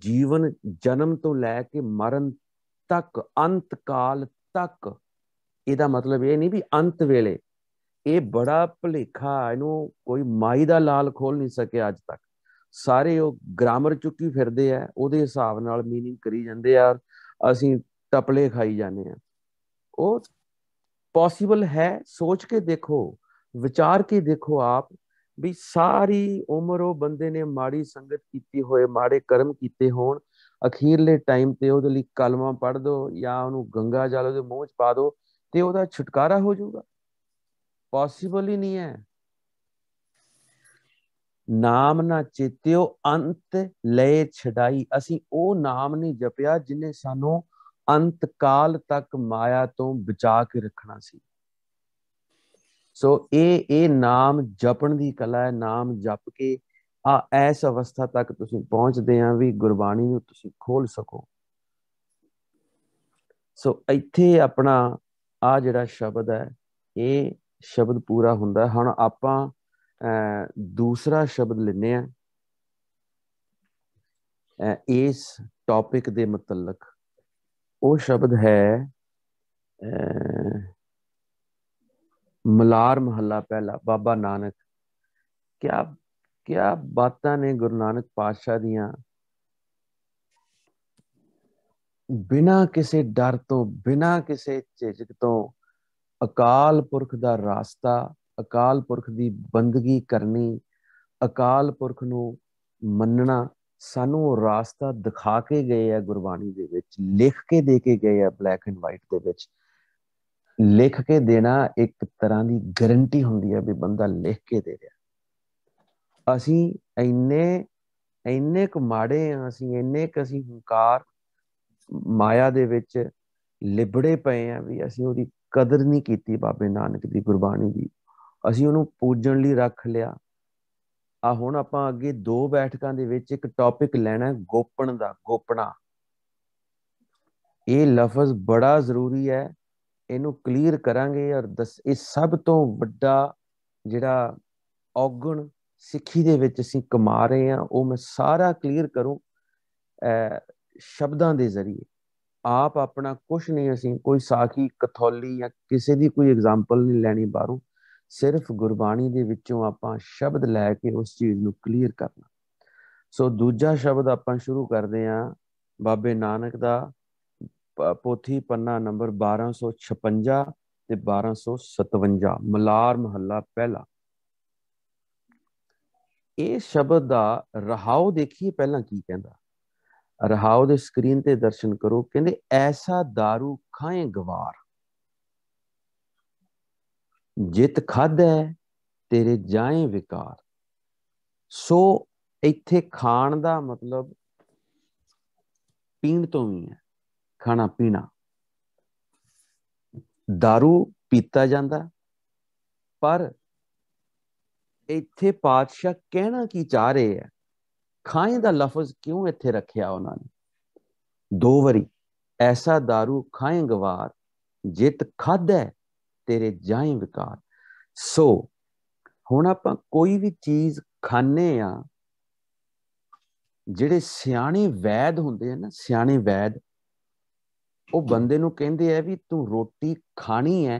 ਜੀਵਨ ਜਨਮ ਤੋਂ ਲੈ ਕੇ ਮਰਨ ਤੱਕ ਅੰਤ ਕਾਲ ਤੱਕ ਇਹਦਾ ਮਤਲਬ ਇਹ ਨਹੀਂ ਵੀ ਅੰਤ ਵੇਲੇ ਇਹ ਬੜਾ ਭਲੇਖਾ ਇਹਨੂੰ ਕੋਈ ਮਾਈ ਦਾ ਲਾਲ ਖੋਲ ਨਹੀਂ ਸਕਿਆ ਅੱਜ ਤੱਕ ਸਾਰੇ ਉਹ ਗ੍ਰਾਮਰ ਚੁੱਕੀ ਫਿਰਦੇ ਆ ਉਹਦੇ ਹਿਸਾਬ ਨਾਲ मीनिंग ਕਰੀ ਜਾਂਦੇ ਆ ਅਸੀਂ ਟਪਲੇ ਖਾਈ ਜਾਂਦੇ ਆ ਉਹ ਪੋਸੀਬਲ ਹੈ ਸੋਚ ਕੇ ਦੇਖੋ ਵਿਚਾਰ ਕੇ ਦੇਖੋ ਆਪ ਵੀ ਸਾਰੀ ਉਮਰ ਉਹ ਬੰਦੇ ਨੇ ਮਾੜੀ ਸੰਗਤ ਕੀਤੀ ਹੋਏ ਮਾੜੇ ਕਰਮ ਕੀਤੇ ਹੋਣ ਅਖੀਰਲੇ ਟਾਈਮ ਤੇ ਉਹਦੇ ਲਈ ਕਲਮਾ ਪੜ੍ਹ ਦੋ ਜਾਂ ਉਹਨੂੰ ਗੰਗਾ ਜਲ ਉਹਦੇ ਮੂੰਹ 'ਚ ਪਾ ਦੋ ਤੇ ਉਹਦਾ ਛੁਟਕਾਰਾ ਹੋ ਜਾਊਗਾ ਪੋਸੀਬਲ ਹੀ ਨਹੀਂ ਹੈ ਨਾਮ ਨਾ ਚੇਤਿਓ ਅੰਤ ਲੈ ਛਡਾਈ ਅਸੀਂ ਉਹ ਨਾਮ ਨਹੀਂ ਜਪਿਆ ਜਿਨੇ ਸਾਨੂੰ ਅੰਤ ਕਾਲ ਤੱਕ ਮਾਇਆ ਤੋਂ ਬਚਾ ਕੇ ਰੱਖਣਾ ਸੀ ਸੋ ਇਹ ਇਹ ਨਾਮ ਜਪਣ ਦੀ ਕਲਾ ਹੈ ਨਾਮ ਜਪ ਕੇ ਆ ਐਸ ਅਵਸਥਾ ਤੱਕ ਤੁਸੀਂ ਪਹੁੰਚਦੇ ਆ ਵੀ ਗੁਰਬਾਣੀ ਨੂੰ ਤੁਸੀਂ ਖੋਲ ਸਕੋ ਸੋ ਇੱਥੇ ਆਪਣਾ ਆ ਜਿਹੜਾ ਸ਼ਬਦ ਹੈ ਇਹ ਸ਼ਬਦ ਪੂਰਾ ਹੁੰਦਾ ਹੁਣ ਆਪਾਂ ਦੂਸਰਾ ਸ਼ਬਦ ਲੈਨੇ ਆ ਇਸ ਟੌਪਿਕ ਦੇ ਮੁਤਲਕ ਉਹ ਸ਼ਬਦ ਹੈ ਮਲਾਰ ਮਹੱਲਾ ਪਹਿਲਾ ਬਾਬਾ ਨਾਨਕ ਕਿਆ ਕਿਆ ਬਾਤਾਂ ਨੇ ਗੁਰੂ ਨਾਨਕ ਪਾਤਸ਼ਾਹ ਦੀਆਂ ਬਿਨਾ ਕਿਸੇ ਡਰ ਤੋਂ ਬਿਨਾ ਕਿਸੇ ਝਿਜਕ ਤੋਂ ਅਕਾਲ ਪੁਰਖ ਦਾ ਰਾਸਤਾ ਅਕਾਲ ਪੁਰਖ ਦੀ ਬੰਦਗੀ ਕਰਨੀ ਅਕਾਲ ਪੁਰਖ ਨੂੰ ਮੰਨਣਾ ਸਾਨੂੰ ਉਹ ਰਾਸਤਾ ਦਿਖਾ ਕੇ ਗਏ ਆ ਗੁਰਬਾਣੀ ਦੇ ਵਿੱਚ ਲਿਖ ਕੇ ਦੇ ਕੇ ਗਏ ਆ ਬਲੈਕ ਐਂਡ ਵਾਈਟ ਦੇ ਵਿੱਚ ਲਿਖ ਕੇ ਦੇਣਾ ਇੱਕ ਤਰ੍ਹਾਂ ਦੀ ਗਾਰੰਟੀ ਹੁੰਦੀ ਹੈ ਵੀ ਬੰਦਾ ਲਿਖ ਕੇ ਦੇ ਰਿਹਾ ਅਸੀਂ ਇੰਨੇ ਇੰਨੇ ਕੁ ਮਾੜੇ ਆ ਅਸੀਂ ਇੰਨੇ ਕੁ ਅਸੀਂ ਹੰਕਾਰ ਮਾਇਆ ਦੇ ਵਿੱਚ ਲਿਬੜੇ ਪਏ ਆ ਵੀ ਅਸੀਂ ਉਹਦੀ ਕਦਰ ਨਹੀਂ ਕੀਤੀ ਬਾਬੇ ਨਾਨਕ ਦੀ ਗੁਰਬਾਣੀ ਦੀ ਅਸੀਂ ਉਹਨੂੰ ਪੂਜਣ ਲਈ ਰੱਖ ਲਿਆ ਆ ਹੁਣ ਆਪਾਂ ਅੱਗੇ ਦੋ ਬੈਠਕਾਂ ਦੇ ਵਿੱਚ ਇੱਕ ਟੌਪਿਕ ਲੈਣਾ ਗੋਪਣ ਦਾ ਗੋਪਣਾ ਇਹ ਲਫ਼ਜ਼ ਬੜਾ ਜ਼ਰੂਰੀ ਹੈ ਇਹਨੂੰ ਕਲੀਅਰ ਕਰਾਂਗੇ ਔਰ ਦੱਸ ਇਹ ਸਭ ਤੋਂ ਵੱਡਾ ਜਿਹੜਾ ਔਗਣ ਸਿੱਖੀ ਦੇ ਵਿੱਚ ਅਸੀਂ ਕਮਾ ਰਹੇ ਆ ਉਹ ਮੈਂ ਸਾਰਾ ਕਲੀਅਰ ਕਰੂੰ ਸ਼ਬਦਾਂ ਦੇ ਜ਼ਰੀਏ ਆਪ ਆਪਣਾ ਕੁਝ ਨਹੀਂ ਅਸੀਂ ਕੋਈ ਸਾਖੀ ਕਥੋਲੀ ਜਾਂ ਕਿਸੇ ਦੀ ਕੋਈ ਐਗਜ਼ਾਮਪਲ ਨਹੀਂ ਲੈਣੀ ਬਾਹਰੋਂ ਸਿਰਫ ਗੁਰਬਾਣੀ ਦੇ ਵਿੱਚੋਂ ਆਪਾਂ ਸ਼ਬਦ ਲੈ ਕੇ ਉਸ ਚੀਜ਼ ਨੂੰ ਕਲੀਅਰ ਕਰਨਾ ਸੋ ਦੂਜਾ ਸ਼ਬਦ ਆਪਾਂ ਸ਼ੁਰੂ ਕਰਦੇ ਆ ਬਾਬੇ ਨਾਨਕ ਦਾ ਪੋਥੀ ਪੰਨਾ ਨੰਬਰ 1256 ਤੇ 1257 ਮਲਾਰ ਮਹੱਲਾ ਪਹਿਲਾ ਇਹ ਸ਼ਬਦ ਦਾ ਰਹਾਉ ਦੇਖੀਏ ਪਹਿਲਾਂ ਕੀ ਕਹਿੰਦਾ ਰਹਾਉ ਦੇ ਸਕਰੀਨ ਤੇ ਦਰਸ਼ਨ ਕਰੋ ਕਹਿੰਦੇ ਐਸਾ दारू ਖਾਏ ਗਵਾਰ ਜਿਤ ਖਾਧੈ ਤੇਰੇ ਜਾਏ ਵਿਕਾਰ ਸੋ ਇੱਥੇ ਖਾਣ ਦਾ ਮਤਲਬ ਪੀਣ ਤੋਂ ਵੀ ਹੈ ਖਾਣਾ ਪੀਣਾ दारू ਪੀਤਾ ਜਾਂਦਾ ਪਰ ਇੱਥੇ ਪਾਤਸ਼ਾਹ ਕਹਿਣਾ ਕੀ ਚਾਹ ਰਹੇ ਹੈ ਖਾਏ ਦਾ ਲਫ਼ਜ਼ ਕਿਉਂ ਇੱਥੇ ਰੱਖਿਆ ਉਹਨਾਂ ਨੇ ਦੋ ਵਾਰੀ ਐਸਾ दारू ਖਾਏ ਗਵਾਰ ਜਿਤ ਖਾਧੈ ਤੇਰੇ ਜਾਏ ਵਿਕਾਰ ਸੋ ਹੁਣ ਆਪਾਂ ਕੋਈ ਵੀ ਚੀਜ਼ ਖਾਣੇ ਆ ਜਿਹੜੇ ਸਿਆਣੇ ਵੈਦ ਹੁੰਦੇ ਆ ਨਾ ਸਿਆਣੇ ਵੈਦ ਉਹ ਬੰਦੇ ਨੂੰ ਕਹਿੰਦੇ ਆ ਵੀ ਤੂੰ ਰੋਟੀ ਖਾਣੀ ਐ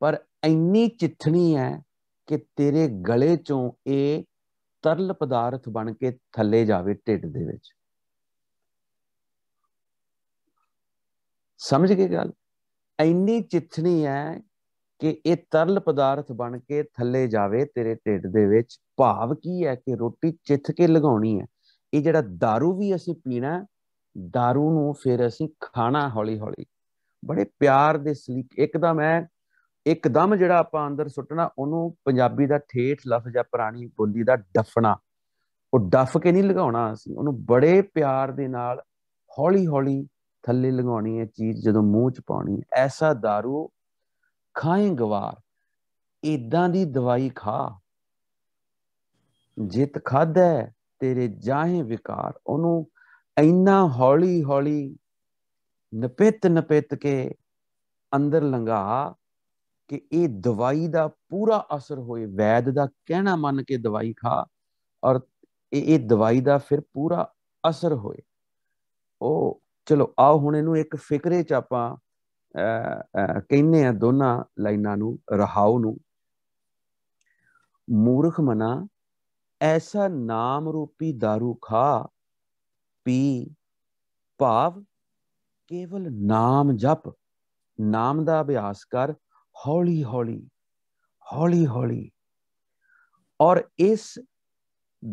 ਪਰ ਇੰਨੀ ਚਿੱਠਣੀ ਐ ਕਿ ਤੇਰੇ ਗਲੇ ਚੋਂ ਇਹ ਤਰਲ ਪਦਾਰਥ ਬਣ ਕੇ ਥੱਲੇ ਜਾਵੇ ਢਿੱਡ ਦੇ ਵਿੱਚ ਸਮਝ ਗਏ ਗੱਲ ਇੰਨੀ ਚਿੱਥਣੀ ਹੈ ਕਿ ਇਹ ਤਰਲ ਪਦਾਰਥ ਬਣ ਕੇ ਥੱਲੇ ਜਾਵੇ ਤੇਰੇ ਢਿੱਡ ਦੇ ਵਿੱਚ ਭਾਵ ਕੀ ਹੈ ਕਿ ਰੋਟੀ ਚਿੱਥ ਕੇ ਲਗਾਉਣੀ ਹੈ ਇਹ ਜਿਹੜਾ दारू ਵੀ ਅਸੀਂ ਪੀਣਾ दारू ਨੂੰ ਫਿਰ ਅਸੀਂ ਖਾਣਾ ਹੌਲੀ-ਹੌਲੀ ਬੜੇ ਪਿਆਰ ਦੇ ਸਲੀਕ ਇੱਕਦਮ ਹੈ ਇੱਕਦਮ ਜਿਹੜਾ ਆਪਾਂ ਅੰਦਰ ਸੁੱਟਣਾ ਉਹਨੂੰ ਪੰਜਾਬੀ ਦਾ ਠੇਠ ਲਫ਼ਜ਼ ਆ ਪੁਰਾਣੀ ਬੋਲੀ ਦਾ ਡਫਣਾ ਉਹ ਡਫ ਕੇ ਨਹੀਂ ਲਗਾਉਣਾ ਅਸੀਂ ਉਹਨੂੰ ਬੜੇ ਪਿਆਰ ਦੇ ਨਾਲ ਹੌਲੀ-ਹੌਲੀ ਥੱਲੇ ਲਗਾਉਣੀ ਹੈ ਚੀਜ਼ ਜਦੋਂ ਮੂੰਹ ਚ ਪਾਉਣੀ ਹੈ ਐਸਾ दारू ਖਾਏ ਗਵਾਰ ਇਦਾਂ ਦੀ ਦਵਾਈ ਖਾ ਜਿਤ ਖਾਦਾ ਤੇਰੇ ਜਾਹੇ ਵਿਕਾਰ ਉਹਨੂੰ ਇੰਨਾ ਹੌਲੀ ਹੌਲੀ ਨਪਿਤ ਨਪਿਤ ਕੇ ਅੰਦਰ ਲੰਗਾ ਕਿ ਇਹ ਦਵਾਈ ਦਾ ਪੂਰਾ ਅਸਰ ਹੋਏ ਵੈਦ ਦਾ ਕਹਿਣਾ ਮੰਨ ਕੇ ਦਵਾਈ ਖਾ ਔਰ ਇਹ ਇਹ ਦਵਾਈ ਦਾ ਫਿਰ ਪੂਰਾ ਅਸਰ ਹੋਏ ਉਹ ਚਲੋ ਆਓ ਹੁਣ ਇਹਨੂੰ ਇੱਕ ਫਿਕਰੇ ਚ ਆਪਾਂ ਕਹਿੰਨੇ ਆ ਦੋਨਾਂ ਲਾਈਨਾਂ ਨੂੰ ਰਹਾਉ ਨੂੰ ਮੂਰਖ ਮਨਾ ਐਸਾ ਨਾਮ ਰੂਪੀ दारू ਖਾ ਪੀ ਭਾਵ ਕੇਵਲ ਨਾਮ ਜਪ ਨਾਮ ਦਾ ਅਭਿਆਸ ਕਰ ਹੌਲੀ ਹੌਲੀ ਹੌਲੀ ਹੌਲੀ ਔਰ ਇਸ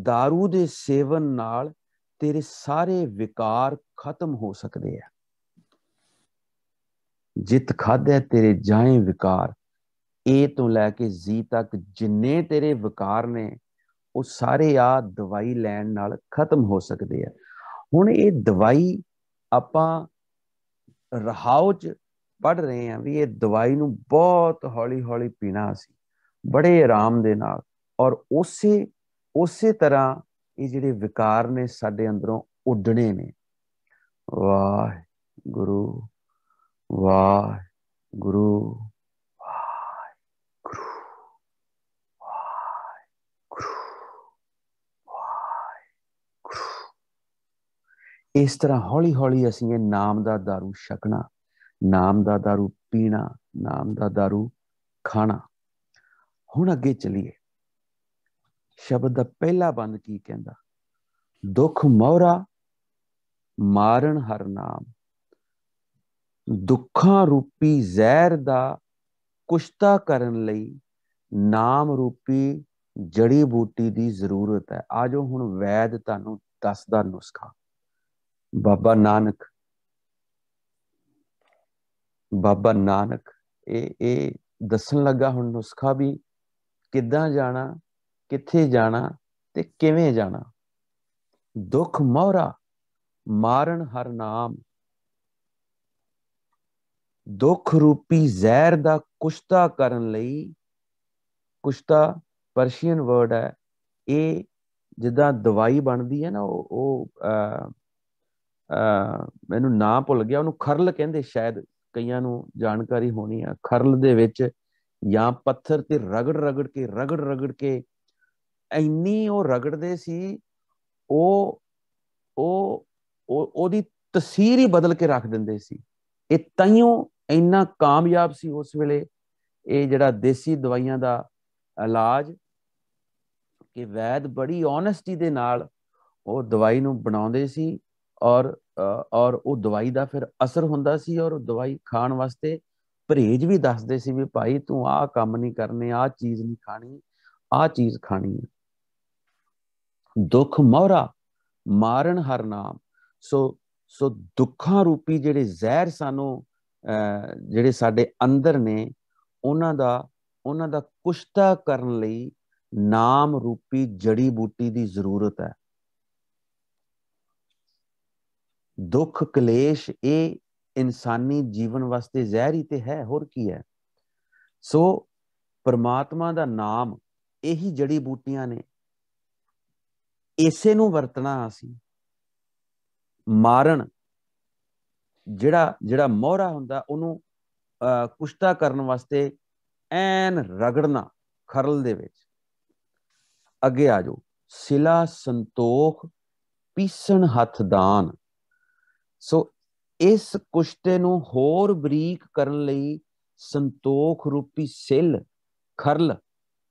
दारू ਦੇ ਸੇਵਨ ਨਾਲ ਤੇਰੇ ਸਾਰੇ ਵਿਕਾਰ ਖਤਮ ਹੋ ਸਕਦੇ ਆ ਜਿਤ ਖਾਦੇ ਤੇਰੇ ਜਾਏ ਵਿਕਾਰ ਏ ਤੋਂ ਲੈ ਕੇ ਜ਼ੀ ਤੱਕ ਜਿੰਨੇ ਤੇਰੇ ਵਿਕਾਰ ਨੇ ਉਹ ਸਾਰੇ ਆ ਦਵਾਈ ਲੈਣ ਨਾਲ ਖਤਮ ਹੋ ਸਕਦੇ ਆ ਹੁਣ ਇਹ ਦਵਾਈ ਆਪਾਂ ਰਹਾਉ ਚ ਪੜ ਰਹੇ ਆ ਵੀ ਇਹ ਦਵਾਈ ਨੂੰ ਬਹੁਤ ਹੌਲੀ-ਹੌਲੀ ਪੀਣਾ ਸੀ ਬੜੇ ਆਰਾਮ ਦੇ ਨਾਲ ਔਰ ਉਸੇ ਉਸੇ ਤਰ੍ਹਾਂ ਇਹ ਜਿਹੜੇ ਵਿਕਾਰ ਨੇ ਸਾਡੇ ਅੰਦਰੋਂ ਉੱਡਣੇ ਨੇ ਵਾਹ ਗੁਰੂ ਵਾਹ ਗੁਰੂ ਇਸ ਤਰ੍ਹਾਂ ਹੌਲੀ-ਹੌਲੀ ਅਸੀਂ ਇਹ ਨਾਮ ਦਾ दारू ਛਕਣਾ ਨਾਮ ਦਾ दारू ਪੀਣਾ ਨਾਮ ਦਾ दारू ਖਾਣਾ ਹੁਣ ਅੱਗੇ ਚਲੀਏ ਸ਼ਬਦ ਦਾ ਪਹਿਲਾ ਬੰਦ ਕੀ ਕਹਿੰਦਾ ਦੁੱਖ ਮੋਹਰਾ ਮਾਰਨ ਹਰ ਨਾਮ ਦੁੱਖਾਂ ਰੂਪੀ ਜ਼ਹਿਰ ਦਾ ਕੁਸ਼ਤਾ ਕਰਨ ਲਈ ਨਾਮ ਰੂਪੀ ਜੜੀ ਬੂਟੀ ਦੀ ਜ਼ਰੂਰਤ ਹੈ ਆਜੋ ਹੁਣ ਵੈਦ ਤੁਹਾਨੂੰ ਦੱਸਦਾ ਨੁਸਖਾ ਬਾਬਾ ਨਾਨਕ ਬਾਬਾ ਨਾਨਕ ਇਹ ਇਹ ਦੱਸਣ ਲੱਗਾ ਹੁਣ ਨੁਸਖਾ ਵੀ ਕਿੱਦਾਂ ਜਾਣਾ ਕਿੱਥੇ ਜਾਣਾ ਤੇ ਕਿਵੇਂ ਜਾਣਾ ਦੁੱਖ ਮੋਹਰਾ ਮਾਰਨ ਹਰ ਨਾਮ ਦੁੱਖ ਰੂਪੀ ਜ਼ਹਿਰ ਦਾ ਕੁਸ਼ਤਾ ਕਰਨ ਲਈ ਕੁਸ਼ਤਾ ਪਰਸ਼ੀਅਨ ਵਰਡ ਹੈ ਇਹ ਜਿੱਦਾਂ ਦਵਾਈ ਬਣਦੀ ਹੈ ਨਾ ਉਹ ਉਹ ਮੈਨੂੰ ਨਾਂ ਭੁੱਲ ਗਿਆ ਉਹਨੂੰ ਖਰਲ ਕਹਿੰਦੇ ਸ਼ਾਇਦ ਕਈਆਂ ਨੂੰ ਜਾਣਕਾਰੀ ਹੋਣੀ ਆ ਖਰਲ ਦੇ ਵਿੱਚ ਜਾਂ ਪੱਥਰ ਤੇ ਰਗੜ ਰਗੜ ਕੇ ਰਗੜ ਰਗੜ ਕੇ ਇੰਨੀ ਉਹ ਰਗੜਦੇ ਸੀ ਉਹ ਉਹ ਉਹਦੀ ਤਸਵੀਰ ਹੀ ਬਦਲ ਕੇ ਰੱਖ ਦਿੰਦੇ ਸੀ ਇਹ ਤਾਈਓ ਇੰਨਾ ਕਾਮਯਾਬ ਸੀ ਉਸ ਵੇਲੇ ਇਹ ਜਿਹੜਾ ਦੇਸੀ ਦਵਾਈਆਂ ਦਾ ਇਲਾਜ ਕਿ ਵੈਦ ਬੜੀ ਓਨੈਸਟੀ ਦੇ ਨਾਲ ਉਹ ਦਵਾਈ ਨੂੰ ਬਣਾਉਂਦੇ ਸੀ ਔਰ ਔਰ ਉਹ ਦਵਾਈ ਦਾ ਫਿਰ ਅਸਰ ਹੁੰਦਾ ਸੀ ਔਰ ਉਹ ਦਵਾਈ ਖਾਣ ਵਾਸਤੇ ਪਰਹੇਜ ਵੀ ਦੱਸਦੇ ਸੀ ਵੀ ਭਾਈ ਤੂੰ ਆਹ ਕੰਮ ਨਹੀਂ ਕਰਨੇ ਆਹ ਚੀਜ਼ ਨਹੀਂ ਖਾਣੀ ਆਹ ਚੀਜ਼ ਖਾਣੀ ਹੈ ਦੁੱਖ ਮੋਹਰਾ ਮਾਰਨ ਹਰ ਨਾਮ ਸੋ ਸੋ ਦੁੱਖਾਂ ਰੂਪੀ ਜਿਹੜੇ ਜ਼ਹਿਰ ਸਾਨੂੰ ਜਿਹੜੇ ਸਾਡੇ ਅੰਦਰ ਨੇ ਉਹਨਾਂ ਦਾ ਉਹਨਾਂ ਦਾ ਕੁਸ਼ਤਾ ਕਰਨ ਲਈ ਨਾਮ ਰੂਪੀ ਜੜੀ ਬੂਟੀ ਦੀ ਜ਼ਰੂਰਤ ਹੈ ਦੁੱਖ ਕਲੇਸ਼ ਇਹ ਇਨਸਾਨੀ ਜੀਵਨ ਵਾਸਤੇ ਜ਼ਹਿਰ ਹੀ ਤੇ ਹੈ ਹੋਰ ਕੀ ਹੈ ਸੋ ਪਰਮਾਤਮਾ ਦਾ ਨਾਮ ਇਹੀ ਜੜੀ ਬੂਟੀਆਂ ਨੇ ਇਸੇ ਨੂੰ ਵਰਤਣਾ ਅਸੀਂ ਮਾਰਨ ਜਿਹੜਾ ਜਿਹੜਾ ਮੋਹਰਾ ਹੁੰਦਾ ਉਹਨੂੰ ਕੁਸ਼ਤਾ ਕਰਨ ਵਾਸਤੇ ਐਨ ਰਗੜਨਾ ਖਰਲ ਦੇ ਵਿੱਚ ਅੱਗੇ ਆ ਜਾਓ ਸਿਲਾ ਸੰਤੋਖ ਪੀਸਣ ਹੱਥ ਦਾਨ ਸੋ ਇਸ ਕੁਸ਼ਤੇ ਨੂੰ ਹੋਰ ਬਰੀਕ ਕਰਨ ਲਈ ਸੰਤੋਖ ਰੂਪੀ ਸਿਲ ਖਰਲ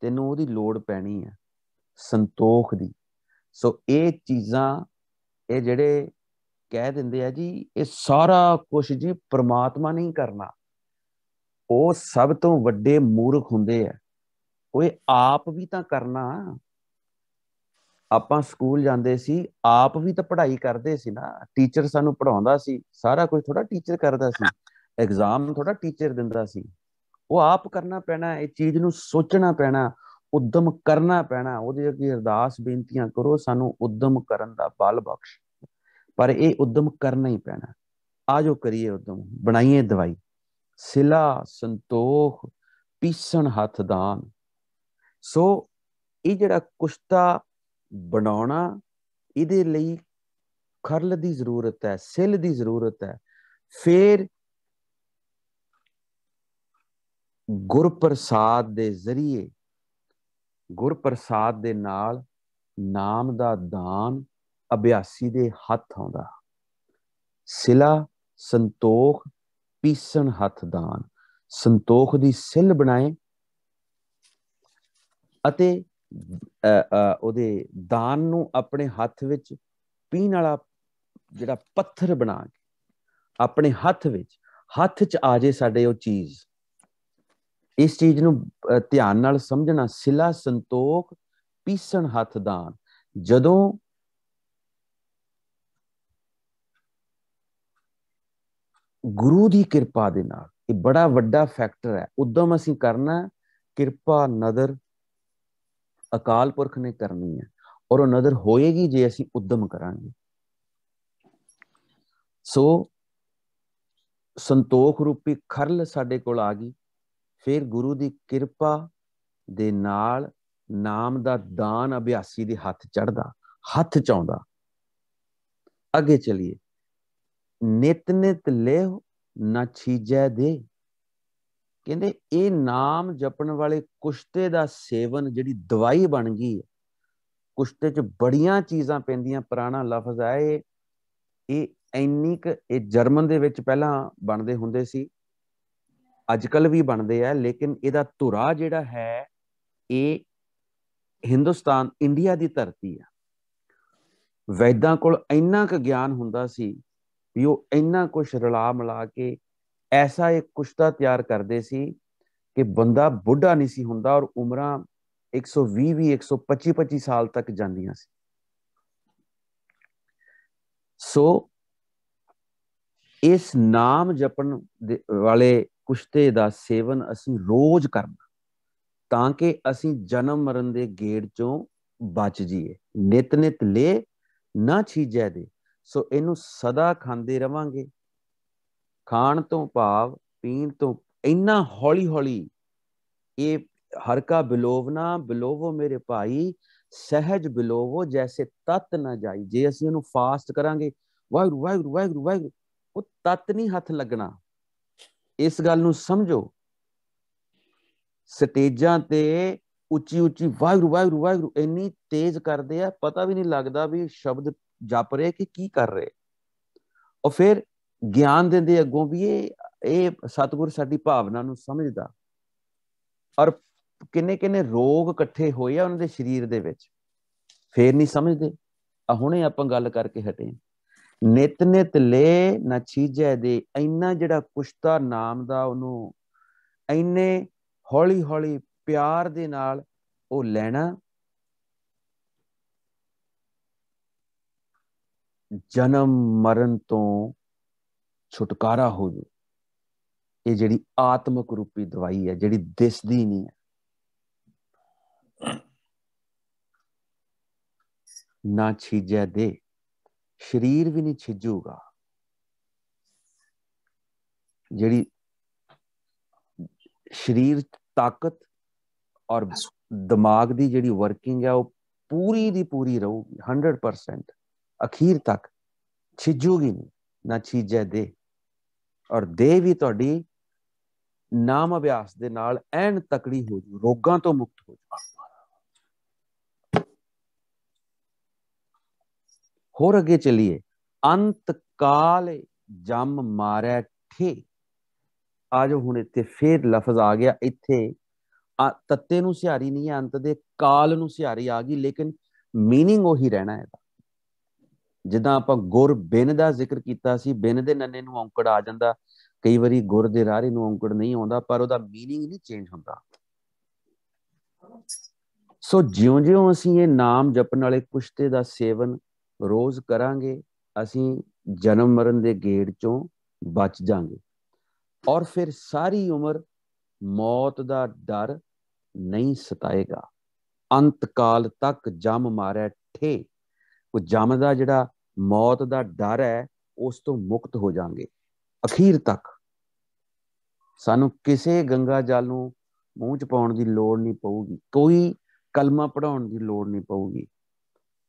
ਤੈਨੂੰ ਉਹਦੀ ਲੋੜ ਪੈਣੀ ਹੈ ਸੰਤੋਖ ਦੀ ਸੋ ਇਹ ਚੀਜ਼ਾਂ ਇਹ ਜਿਹੜੇ ਕਹਿ ਦਿੰਦੇ ਆ ਜੀ ਇਹ ਸਾਰਾ ਕੁਝ ਜੀ ਪ੍ਰਮਾਤਮਾ ਨਹੀਂ ਕਰਨਾ ਉਹ ਸਭ ਤੋਂ ਵੱਡੇ ਮੂਰਖ ਹੁੰਦੇ ਆ ਉਹ ਆਪ ਵੀ ਤਾਂ ਕਰਨਾ ਆਪਾਂ ਸਕੂਲ ਜਾਂਦੇ ਸੀ ਆਪ ਵੀ ਤਾਂ ਪੜ੍ਹਾਈ ਕਰਦੇ ਸੀ ਨਾ ਟੀਚਰ ਸਾਨੂੰ ਪੜਾਉਂਦਾ ਸੀ ਸਾਰਾ ਕੁਝ ਥੋੜਾ ਟੀਚਰ ਕਰਦਾ ਸੀ ਐਗਜ਼ਾਮ ਥੋੜਾ ਟੀਚਰ ਦਿੰਦਾ ਸੀ ਉਹ ਆਪ ਕਰਨਾ ਪੈਣਾ ਇਹ ਚੀਜ਼ ਨੂੰ ਸੋਚਣਾ ਪੈਣਾ ਉਦਮ ਕਰਨਾ ਪੈਣਾ ਉਹਦੇ ਅੱਗੇ ਅਰਦਾਸ ਬੇਨਤੀਆਂ ਕਰੋ ਸਾਨੂੰ ਉਦਮ ਕਰਨ ਦਾ ਬਲ ਬਖਸ਼ ਪਰ ਇਹ ਉਦਮ ਕਰਨਾ ਹੀ ਪੈਣਾ ਆਜੋ ਕਰੀਏ ਉਦਮ ਬਣਾਈਏ ਦਵਾਈ ਸਿਲਾ ਸੰਤੋਖ ਪੀਸਣ ਹੱਥ ਦਾਨ ਸੋ ਇਹ ਜਿਹੜਾ ਕੁਸ਼ਤਾ ਬਣਾਉਣਾ ਇਹਦੇ ਲਈ ਖਰਲ ਦੀ ਜ਼ਰੂਰਤ ਹੈ ਸਿਲ ਦੀ ਜ਼ਰੂਰਤ ਹੈ ਫੇਰ ਗੁਰਪ੍ਰਸਾਦ ਦੇ ਜ਼ਰੀਏ ਗੁਰ ਪ੍ਰਸਾਦ ਦੇ ਨਾਲ ਨਾਮ ਦਾ ਦਾਨ ਅਭਿਆਸੀ ਦੇ ਹੱਥ ਆਉਂਦਾ ਸਿਲਾ ਸੰਤੋਖ ਪੀਸਣ ਹੱਥ ਦਾਨ ਸੰਤੋਖ ਦੀ ਸਿਲ ਬਣਾਏ ਅਤੇ ਉਹਦੇ ਦਾਨ ਨੂੰ ਆਪਣੇ ਹੱਥ ਵਿੱਚ ਪੀਣ ਵਾਲਾ ਜਿਹੜਾ ਪੱਥਰ ਬਣਾ ਕੇ ਆਪਣੇ ਹੱਥ ਵਿੱਚ ਹੱਥ 'ਚ ਆ ਜੇ ਸਾਡੇ ਉਹ ਚੀਜ਼ ਇਸ ਚੀਜ਼ ਨੂੰ ਧਿਆਨ ਨਾਲ ਸਮਝਣਾ ਸਿਲਾ ਸੰਤੋਖ ਪੀਸਣ ਹੱਥ ਦਾਨ ਜਦੋਂ ਗੁਰੂ ਦੀ ਕਿਰਪਾ ਦੇ ਨਾਲ ਇਹ ਬੜਾ ਵੱਡਾ ਫੈਕਟਰ ਹੈ ਉਦਮ ਅਸੀਂ ਕਰਨਾ ਕਿਰਪਾ ਨਦਰ ਅਕਾਲ ਪੁਰਖ ਨੇ ਕਰਨੀ ਹੈ ਔਰ ਉਹ ਨਦਰ ਹੋਏਗੀ ਜੇ ਅਸੀਂ ਉਦਮ ਕਰਾਂਗੇ ਸੋ ਸੰਤੋਖ ਰੂਪੀ ਖਰਲ ਸਾਡੇ ਕੋਲ ਆ ਗਈ ਫਿਰ ਗੁਰੂ ਦੀ ਕਿਰਪਾ ਦੇ ਨਾਲ ਨਾਮ ਦਾ ਦਾਨ ਅਭਿਆਸੀ ਦੇ ਹੱਥ ਚੜਦਾ ਹੱਥ ਚਾਉਂਦਾ ਅੱਗੇ ਚਲਿਏ ਨਿਤ ਨਿਤ ਲੇਹ ਨਾ ਛੀਜੈ ਦੇ ਕਹਿੰਦੇ ਇਹ ਨਾਮ ਜਪਣ ਵਾਲੇ ਕੁਸ਼ਤੇ ਦਾ ਸੇਵਨ ਜਿਹੜੀ ਦਵਾਈ ਬਣ ਗਈ ਹੈ ਕੁਸ਼ਤੇ 'ਚ ਬੜੀਆਂ ਚੀਜ਼ਾਂ ਪੈਂਦੀਆਂ ਪੁਰਾਣਾ ਲਫ਼ਜ਼ ਆਏ ਇਹ ਇਹ ਇੰਨੀ ਕ ਇਹ ਜਰਮਨ ਦੇ ਵਿੱਚ ਪਹਿਲਾਂ ਬਣਦੇ ਹੁੰਦੇ ਸੀ ਅੱਜਕੱਲ ਵੀ ਬਣਦੇ ਆ ਲੇਕਿਨ ਇਹਦਾ ਧੁਰਾ ਜਿਹੜਾ ਹੈ ਇਹ ਹਿੰਦੁਸਤਾਨ ਇੰਡੀਆ ਦੀ ਧਰਤੀ ਆ ਵੈਦਾਂ ਕੋਲ ਇੰਨਾ ਕੁ ਗਿਆਨ ਹੁੰਦਾ ਸੀ ਵੀ ਉਹ ਇੰਨਾ ਕੁਛ ਰਲਾ ਮਿਲਾ ਕੇ ਐਸਾ ਇੱਕ ਕੁਸ਼ਤਾ ਤਿਆਰ ਕਰਦੇ ਸੀ ਕਿ ਬੰਦਾ ਬੁੱਢਾ ਨਹੀਂ ਸੀ ਹੁੰਦਾ ਔਰ ਉਮਰਾਂ 120 ਵੀ 125 25 ਸਾਲ ਤੱਕ ਜਾਂਦੀਆਂ ਸੀ ਸੋ ਇਸ ਨਾਮ ਜਪਣ ਵਾਲੇ ਕੁਸ਼ਤੇ ਦਾ ਸੇਵਨ ਅਸੀਂ ਰੋਜ਼ ਕਰਨਾ ਤਾਂ ਕਿ ਅਸੀਂ ਜਨਮ ਮਰਨ ਦੇ ਗੇੜ ਚੋਂ ਬਚ ਜਾਈਏ ਨਿਤ ਨਿਤ ਲੈ ਨਾ ਛੀਜੈ ਦੇ ਸੋ ਇਹਨੂੰ ਸਦਾ ਖਾਂਦੇ ਰਵਾਂਗੇ ਖਾਣ ਤੋਂ ਭਾਵ ਪੀਣ ਤੋਂ ਇੰਨਾ ਹੌਲੀ ਹੌਲੀ ਇਹ ਹਰਕਾ ਬਿਲੋਵਨਾ ਬਿਲੋਵੋ ਮੇਰੇ ਭਾਈ ਸਹਿਜ ਬਿਲੋਵੋ ਜੈਸੇ ਤਤ ਨਾ ਜਾਈ ਜੇ ਅਸੀਂ ਇਹਨੂੰ ਫਾਸਟ ਕਰਾਂਗੇ ਵਾਹਿਗੁਰੂ ਵਾਹਿਗੁਰੂ ਵਾਹਿਗੁਰੂ ਵਾਹਿਗੁਰੂ ਉਹ ਤਤ ਨਹੀਂ ਹੱਥ ਲੱਗਣਾ ਇਸ ਗੱਲ ਨੂੰ ਸਮਝੋ ਸਟੇਜਾਂ ਤੇ ਉੱਚੀ ਉੱਚੀ ਵਾਹਿਗੁਰੂ ਵਾਹਿਗੁਰੂ ਵਾਹਿਗੁਰੂ ਇੰਨੀ ਤੇਜ਼ ਕਰਦੇ ਆ ਪਤਾ ਵੀ ਨਹੀਂ ਲੱਗਦਾ ਵੀ ਸ਼ਬਦ ਜਪ ਰਹੇ ਕਿ ਕੀ ਕਰ ਰਹੇ ਔਰ ਫਿਰ ਗਿਆਨ ਦਿੰਦੇ ਅੱਗੋਂ ਵੀ ਇਹ ਇਹ ਸਤਿਗੁਰ ਸਾਡੀ ਭਾਵਨਾ ਨੂੰ ਸਮਝਦਾ ਔਰ ਕਿੰਨੇ ਕਿੰਨੇ ਰੋਗ ਇਕੱਠੇ ਹੋਏ ਆ ਉਹਨਾਂ ਦੇ ਸਰੀਰ ਦੇ ਵਿੱਚ ਫੇਰ ਨਹੀਂ ਸਮਝਦੇ ਆ ਹੁਣੇ ਆਪਾਂ ਗੱਲ ਕਰਕੇ ਹਟੇ ਨਿਤ ਨਿਤ ਲੈ ਨਾ ਚੀਜੈ ਦੇ ਇੰਨਾ ਜਿਹੜਾ ਕੁਸ਼ਤਾ ਨਾਮ ਦਾ ਉਹਨੂੰ ਐਨੇ ਹੌਲੀ ਹੌਲੀ ਪਿਆਰ ਦੇ ਨਾਲ ਉਹ ਲੈਣਾ ਜਨਮ ਮਰਨ ਤੋਂ ਛੁਟਕਾਰਾ ਹੋ ਜੂ ਇਹ ਜਿਹੜੀ ਆਤਮਕ ਰੂਪੀ ਦਵਾਈ ਹੈ ਜਿਹੜੀ ਦਿਸਦੀ ਨਹੀਂ ਹੈ ਨਾ ਛੀਜੈ ਦੇ ਸਰੀਰ ਵੀ ਨਹੀਂ ਛਿੱਜੂਗਾ ਜਿਹੜੀ ਸਰੀਰ ਤਾਕਤ ਔਰ ਦਿਮਾਗ ਦੀ ਜਿਹੜੀ ਵਰਕਿੰਗ ਹੈ ਉਹ ਪੂਰੀ ਦੀ ਪੂਰੀ ਰਹੂਗੀ 100% ਅਖੀਰ ਤੱਕ ਛਿੱਜੂਗੀ ਨਹੀਂ ਨਾ ਛਿੱਜੇ ਦੇ ਔਰ ਦੇ ਵੀ ਤੁਹਾਡੀ ਨਾਮ ਅਭਿਆਸ ਦੇ ਨਾਲ ਐਨ ਤਕੜੀ ਹੋ ਜੂ ਰੋਗਾਂ ਤੋਂ ਮੁਕਤ ਹੋ ਜੂ ਹੋਰ ਅੱਗੇ ਚਲੀਏ ਅੰਤ ਕਾਲ ਜਮ ਮਾਰੈ ਠੇ ਆਜੋ ਹੁਣ ਇੱਥੇ ਫੇਰ ਲਫ਼ਜ਼ ਆ ਗਿਆ ਇੱਥੇ ਤੱਤੇ ਨੂੰ ਸਿਹਾਰੀ ਨਹੀਂ ਹੈ ਅੰਤ ਦੇ ਕਾਲ ਨੂੰ ਸਿਹਾਰੀ ਆ ਗਈ ਲੇਕਿਨ मीनिंग ਉਹੀ ਰਹਿਣਾ ਹੈ ਜਿੱਦਾਂ ਆਪਾਂ ਗੁਰ ਬਿਨ ਦਾ ਜ਼ਿਕਰ ਕੀਤਾ ਸੀ ਬਿਨ ਦੇ ਨੰਨੇ ਨੂੰ ਔਂਕੜ ਆ ਜਾਂਦਾ ਕਈ ਵਾਰੀ ਗੁਰ ਦੇ ਰਾਰੇ ਨੂੰ ਔਂਕੜ ਨਹੀਂ ਆਉਂਦਾ ਪਰ ਉਹਦਾ मीनिंग ਨਹੀਂ ਚੇਂਜ ਹੁੰਦਾ ਸੋ ਜਿਉਂ-ਜਿਉਂ ਅਸੀਂ ਇਹ ਨਾਮ ਜਪਣ ਵਾਲੇ ਕੁਸ਼ਤੇ ਦਾ ਸੇਵਨ ਰੋਜ਼ ਕਰਾਂਗੇ ਅਸੀਂ ਜਨਮ ਮਰਨ ਦੇ ਗੇੜ ਚੋਂ ਬਚ ਜਾਾਂਗੇ ਔਰ ਫਿਰ ਸਾਰੀ ਉਮਰ ਮੌਤ ਦਾ ਡਰ ਨਹੀਂ ਸਤਾਏਗਾ ਅੰਤ ਕਾਲ ਤੱਕ ਜਮ ਮਾਰਿਆ ਠੇ ਉਹ ਜਮ ਦਾ ਜਿਹੜਾ ਮੌਤ ਦਾ ਡਰ ਹੈ ਉਸ ਤੋਂ ਮੁਕਤ ਹੋ ਜਾਾਂਗੇ ਅਖੀਰ ਤੱਕ ਸਾਨੂੰ ਕਿਸੇ ਗੰਗਾ ਜਲ ਨੂੰ ਮੂੰਹ ਚ ਪਾਉਣ ਦੀ ਲੋੜ ਨਹੀਂ ਪਊਗੀ ਕੋਈ ਕਲਮਾ ਪੜਾਉਣ ਦੀ ਲੋੜ ਨਹੀਂ ਪਊਗੀ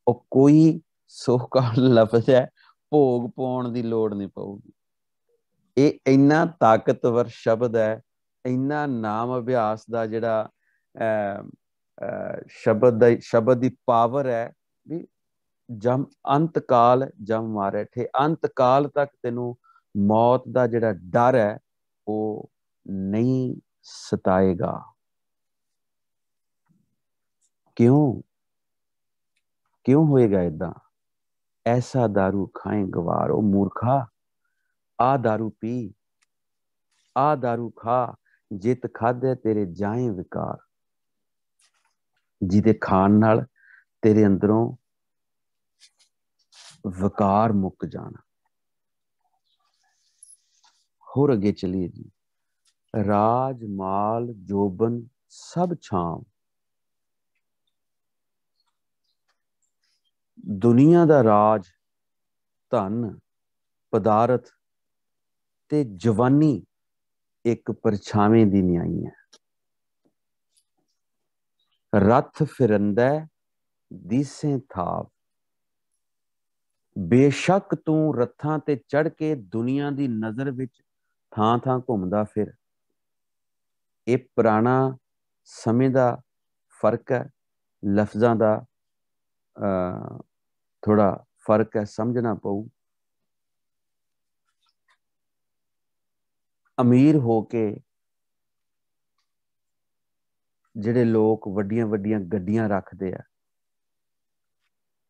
ਉਹ ਕੋਈ ਸੋ ਕਾਲ ਲਫ਼ਜ਼ ਹੈ ਭੋਗ ਪਾਉਣ ਦੀ ਲੋੜ ਨਹੀਂ ਪਊਗੀ ਇਹ ਇੰਨਾ ਤਾਕਤਵਰ ਸ਼ਬਦ ਹੈ ਇੰਨਾ ਨਾਮ ਅਭਿਆਸ ਦਾ ਜਿਹੜਾ ਸ਼ਬਦ ਦਾ ਸ਼ਬਦ ਦੀ ਪਾਵਰ ਹੈ ਵੀ ਜਮ ਅੰਤਕਾਲ ਜਮ ਮਾਰੇ ਠੇ ਅੰਤਕਾਲ ਤੱਕ ਤੈਨੂੰ ਮੌਤ ਦਾ ਜਿਹੜਾ ਡਰ ਹੈ ਉਹ ਨਹੀਂ ਸਤਾਏਗਾ ਕਿਉਂ ਕਿਉਂ ਹੋਏਗਾ ਇਦਾਂ ਐਸਾ दारू ਖਾਏ ਗਵਾਰੋ ਮੂਰਖਾ ਆ दारू ਪੀ ਆ दारू ਖਾ ਜਿਤ ਖਾਦੇ ਤੇਰੇ ਜਾਏ ਵਿਕਾਰ ਜਿਹਦੇ ਖਾਣ ਨਾਲ ਤੇਰੇ ਅੰਦਰੋਂ ਵਿਕਾਰ ਮੁੱਕ ਜਾਣਾ ਹੋਰ ਅੱਗੇ ਚਲੀਏ ਜੀ ਰਾਜ ਮਾਲ ਜੋਬਨ ਸਭ ਛਾਂ ਦੁਨੀਆ ਦਾ ਰਾਜ ਧਨ ਪਦਾਰਥ ਤੇ ਜਵਾਨੀ ਇੱਕ ਪਰਛਾਵੇਂ ਦੀ ਨਿਆਈ ਹੈ ਰੱਥ ਫਿਰੰਦਾ ਦੀਸੇ ਥਾਪ ਬੇਸ਼ੱਕ ਤੂੰ ਰੱਥਾਂ ਤੇ ਚੜ ਕੇ ਦੁਨੀਆ ਦੀ ਨਜ਼ਰ ਵਿੱਚ ਥਾਂ-ਥਾਂ ਘੁੰਮਦਾ ਫਿਰ ਇਹ ਪੁਰਾਣਾ ਸਮੇਂ ਦਾ ਫਰਕ ਹੈ ਲਫ਼ਜ਼ਾਂ ਦਾ ਥੋੜਾ ਫਰਕ ਹੈ ਸਮਝਣਾ ਪਊ ਅਮੀਰ ਹੋ ਕੇ ਜਿਹੜੇ ਲੋਕ ਵੱਡੀਆਂ ਵੱਡੀਆਂ ਗੱਡੀਆਂ ਰੱਖਦੇ ਆ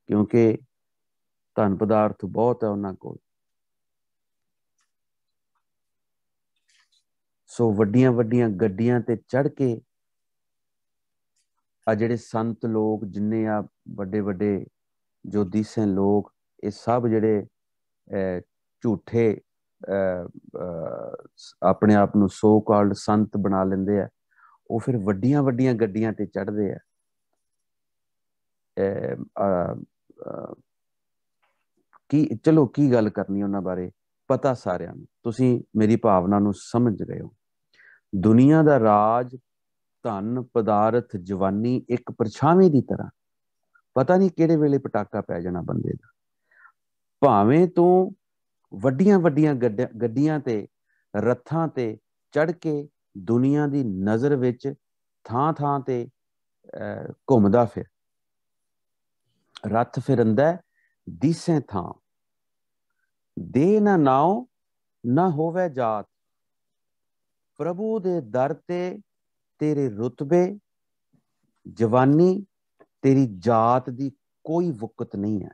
ਕਿਉਂਕਿ ਧਨ ਪਦਾਰਥ ਬਹੁਤ ਹੈ ਉਹਨਾਂ ਕੋਲ ਸੋ ਵੱਡੀਆਂ ਵੱਡੀਆਂ ਗੱਡੀਆਂ ਤੇ ਚੜ ਕੇ ਆ ਜਿਹੜੇ ਸੰਤ ਲੋਕ ਜਿੰਨੇ ਆ ਵੱਡੇ ਵੱਡੇ ਜੋ ਦੀਸੇ ਲੋਕ ਇਹ ਸਭ ਜਿਹੜੇ ਝੂਠੇ ਆਪਣੇ ਆਪ ਨੂੰ ਸੋ ਕਾਲਡ ਸੰਤ ਬਣਾ ਲੈਂਦੇ ਆ ਉਹ ਫਿਰ ਵੱਡੀਆਂ ਵੱਡੀਆਂ ਗੱਡੀਆਂ ਤੇ ਚੜਦੇ ਆ ਕੀ ਚਲੋ ਕੀ ਗੱਲ ਕਰਨੀ ਉਹਨਾਂ ਬਾਰੇ ਪਤਾ ਸਾਰਿਆਂ ਨੂੰ ਤੁਸੀਂ ਮੇਰੀ ਭਾਵਨਾ ਨੂੰ ਸਮਝ ਗਏ ਹੋ ਦੁਨੀਆ ਦਾ ਰਾਜ ਧਨ ਪਦਾਰਥ ਜਵਾਨੀ ਇੱਕ ਪਰਛਾਵੇਂ ਦੀ ਤਰ੍ਹਾਂ ਪਤਾ ਨਹੀਂ ਕਿਹੜੇ ਵੇਲੇ ਪਟਾਕਾ ਪੈ ਜਾਣਾ ਬੰਦੇ ਦਾ ਭਾਵੇਂ ਤੂੰ ਵੱਡੀਆਂ ਵੱਡੀਆਂ ਗੱਡੀਆਂ ਤੇ ਰੱਥਾਂ ਤੇ ਚੜ ਕੇ ਦੁਨੀਆ ਦੀ ਨਜ਼ਰ ਵਿੱਚ ਥਾਂ ਥਾਂ ਤੇ ਘੁੰਮਦਾ ਫਿਰ ਰੱਥ ਫਿਰੰਦਾ ਦੀਸੇ ਥਾਂ ਦੇ ਨਾ ਨਾਉ ਨਾ ਹੋਵੇ ਜਾਤ ਪ੍ਰਭੂ ਦੇ ਦਰ ਤੇ ਤੇਰੇ ਰਤਬੇ ਜਵਾਨੀ ਤੇਰੀ ਜਾਤ ਦੀ ਕੋਈ ਵਕਤ ਨਹੀਂ ਹੈ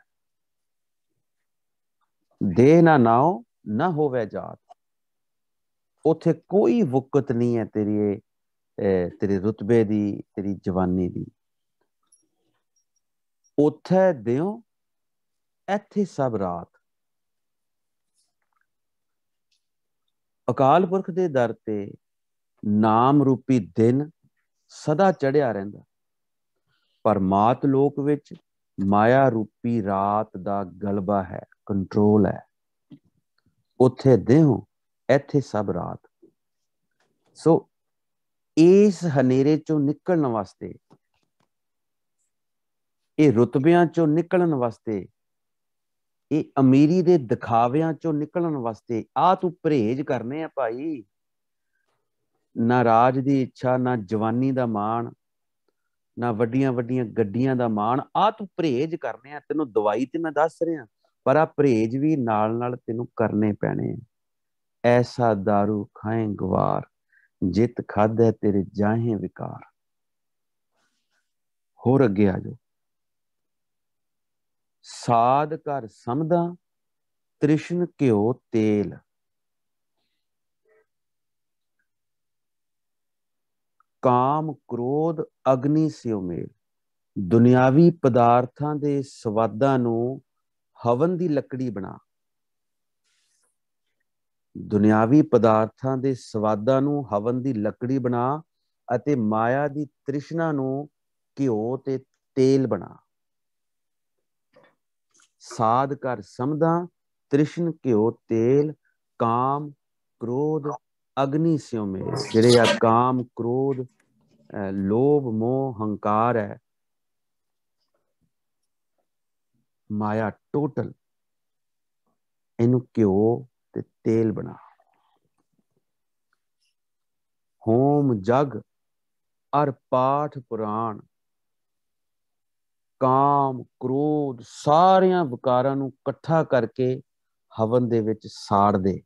ਦੇ ਨਾ ਨਾਉ ਨਾ ਹੋਵੇ ਜਾਤ ਉਥੇ ਕੋਈ ਵਕਤ ਨਹੀਂ ਹੈ ਤੇਰੀ ਤੇਰੇ ਰਤਬੇ ਦੀ ਤੇਰੀ ਜਵਾਨੀ ਦੀ ਉਥੇ ਦਿਓ ਇੱਥੇ ਸਭ ਰਾਤ ਅਕਾਲ ਪੁਰਖ ਦੇ ਦਰ ਤੇ ਨਾਮ ਰੂਪੀ ਦਿਨ ਸਦਾ ਚੜਿਆ ਰਹਿੰਦਾ ਪਰ ਮਾਤ ਲੋਕ ਵਿੱਚ ਮਾਇਆ ਰੂਪੀ ਰਾਤ ਦਾ ਗਲਬਾ ਹੈ ਕੰਟਰੋਲ ਹੈ ਉੱਥੇ ਦੇਹ ਇੱਥੇ ਸਭ ਰਾਤ ਸੋ ਇਸ ਹਨੇਰੇ ਚੋਂ ਨਿਕਲਣ ਵਾਸਤੇ ਇਹ ਰਤਬਿਆਂ ਚੋਂ ਨਿਕਲਣ ਵਾਸਤੇ ਇਹ ਅਮੀਰੀ ਦੇ ਦਿਖਾਵਿਆਂ ਚੋਂ ਨਿਕਲਣ ਵਾਸਤੇ ਆ ਤੂੰ ਪਰਹੇਜ ਕਰਨੇ ਆ ਭਾਈ ਨਾ ਰਾਜ ਦੀ ਇੱਛਾ ਨਾ ਜਵਾਨੀ ਦਾ ਮਾਣ ਨਾ ਵੱਡੀਆਂ ਵੱਡੀਆਂ ਗੱਡੀਆਂ ਦਾ ਮਾਣ ਆ ਤੂੰ ਪ੍ਰੇਜ ਕਰਨੇ ਆ ਤੈਨੂੰ ਦਵਾਈ ਤੇ ਮੈਂ ਦੱਸ ਰਿਹਾ ਪਰ ਆ ਪ੍ਰੇਜ ਵੀ ਨਾਲ ਨਾਲ ਤੈਨੂੰ ਕਰਨੇ ਪੈਣੇ ਐਸਾ दारू ਖਾਏ ਗਵਾਰ ਜਿਤ ਖਾਦੇ ਤੇਰੇ ਜਾਹੇ ਵਿਕਾਰ ਹੋਰ ਅੱਗੇ ਆ ਜਾਓ ਸਾਧ ਕਰ ਸਮਦਾ ਤ੍ਰਿਸ਼ਨ ਕਿਉ ਤੇਲ ਕਾਮ ਕ੍ਰੋਧ ਅਗਨੀ ਸਿਉ ਮੇਲ ਦੁਨਿਆਵੀ ਪਦਾਰਥਾਂ ਦੇ ਸਵਾਦਾਂ ਨੂੰ ਹਵਨ ਦੀ ਲੱਕੜੀ ਬਣਾ ਦੁਨਿਆਵੀ ਪਦਾਰਥਾਂ ਦੇ ਸਵਾਦਾਂ ਨੂੰ ਹਵਨ ਦੀ ਲੱਕੜੀ ਬਣਾ ਅਤੇ ਮਾਇਆ ਦੀ ਤ੍ਰਿਸ਼ਨਾ ਨੂੰ ਘਿਓ ਤੇ ਤੇਲ ਬਣਾ ਸਾਧ ਕਰ ਸਮਝਾਂ ਤ੍ਰਿਸ਼ਨ ਘਿਓ ਤੇਲ ਕਾਮ ਕ੍ਰੋਧ ਅਗਨੀ ਸਿਉਮੇ ਜਿਹੜੇ ਆ ਕਾਮ ਕ੍ਰੋਧ ਲੋਭ ਮੋਹ ਹੰਕਾਰ ਹੈ ਮਾਇਆ ਟੋਟਲ ਇਹਨੂੰ ਕਿਉਂ ਤੇ ਤੇਲ ਬਣਾ ਹੋਮ ਜਗ ਅਰ ਪਾਠ ਪੁਰਾਣ ਕਾਮ ਕ੍ਰੋਧ ਸਾਰਿਆਂ ਵਿਕਾਰਾਂ ਨੂੰ ਇਕੱਠਾ ਕਰਕੇ ਹਵਨ ਦੇ ਵਿੱਚ ਸਾੜ ਦੇ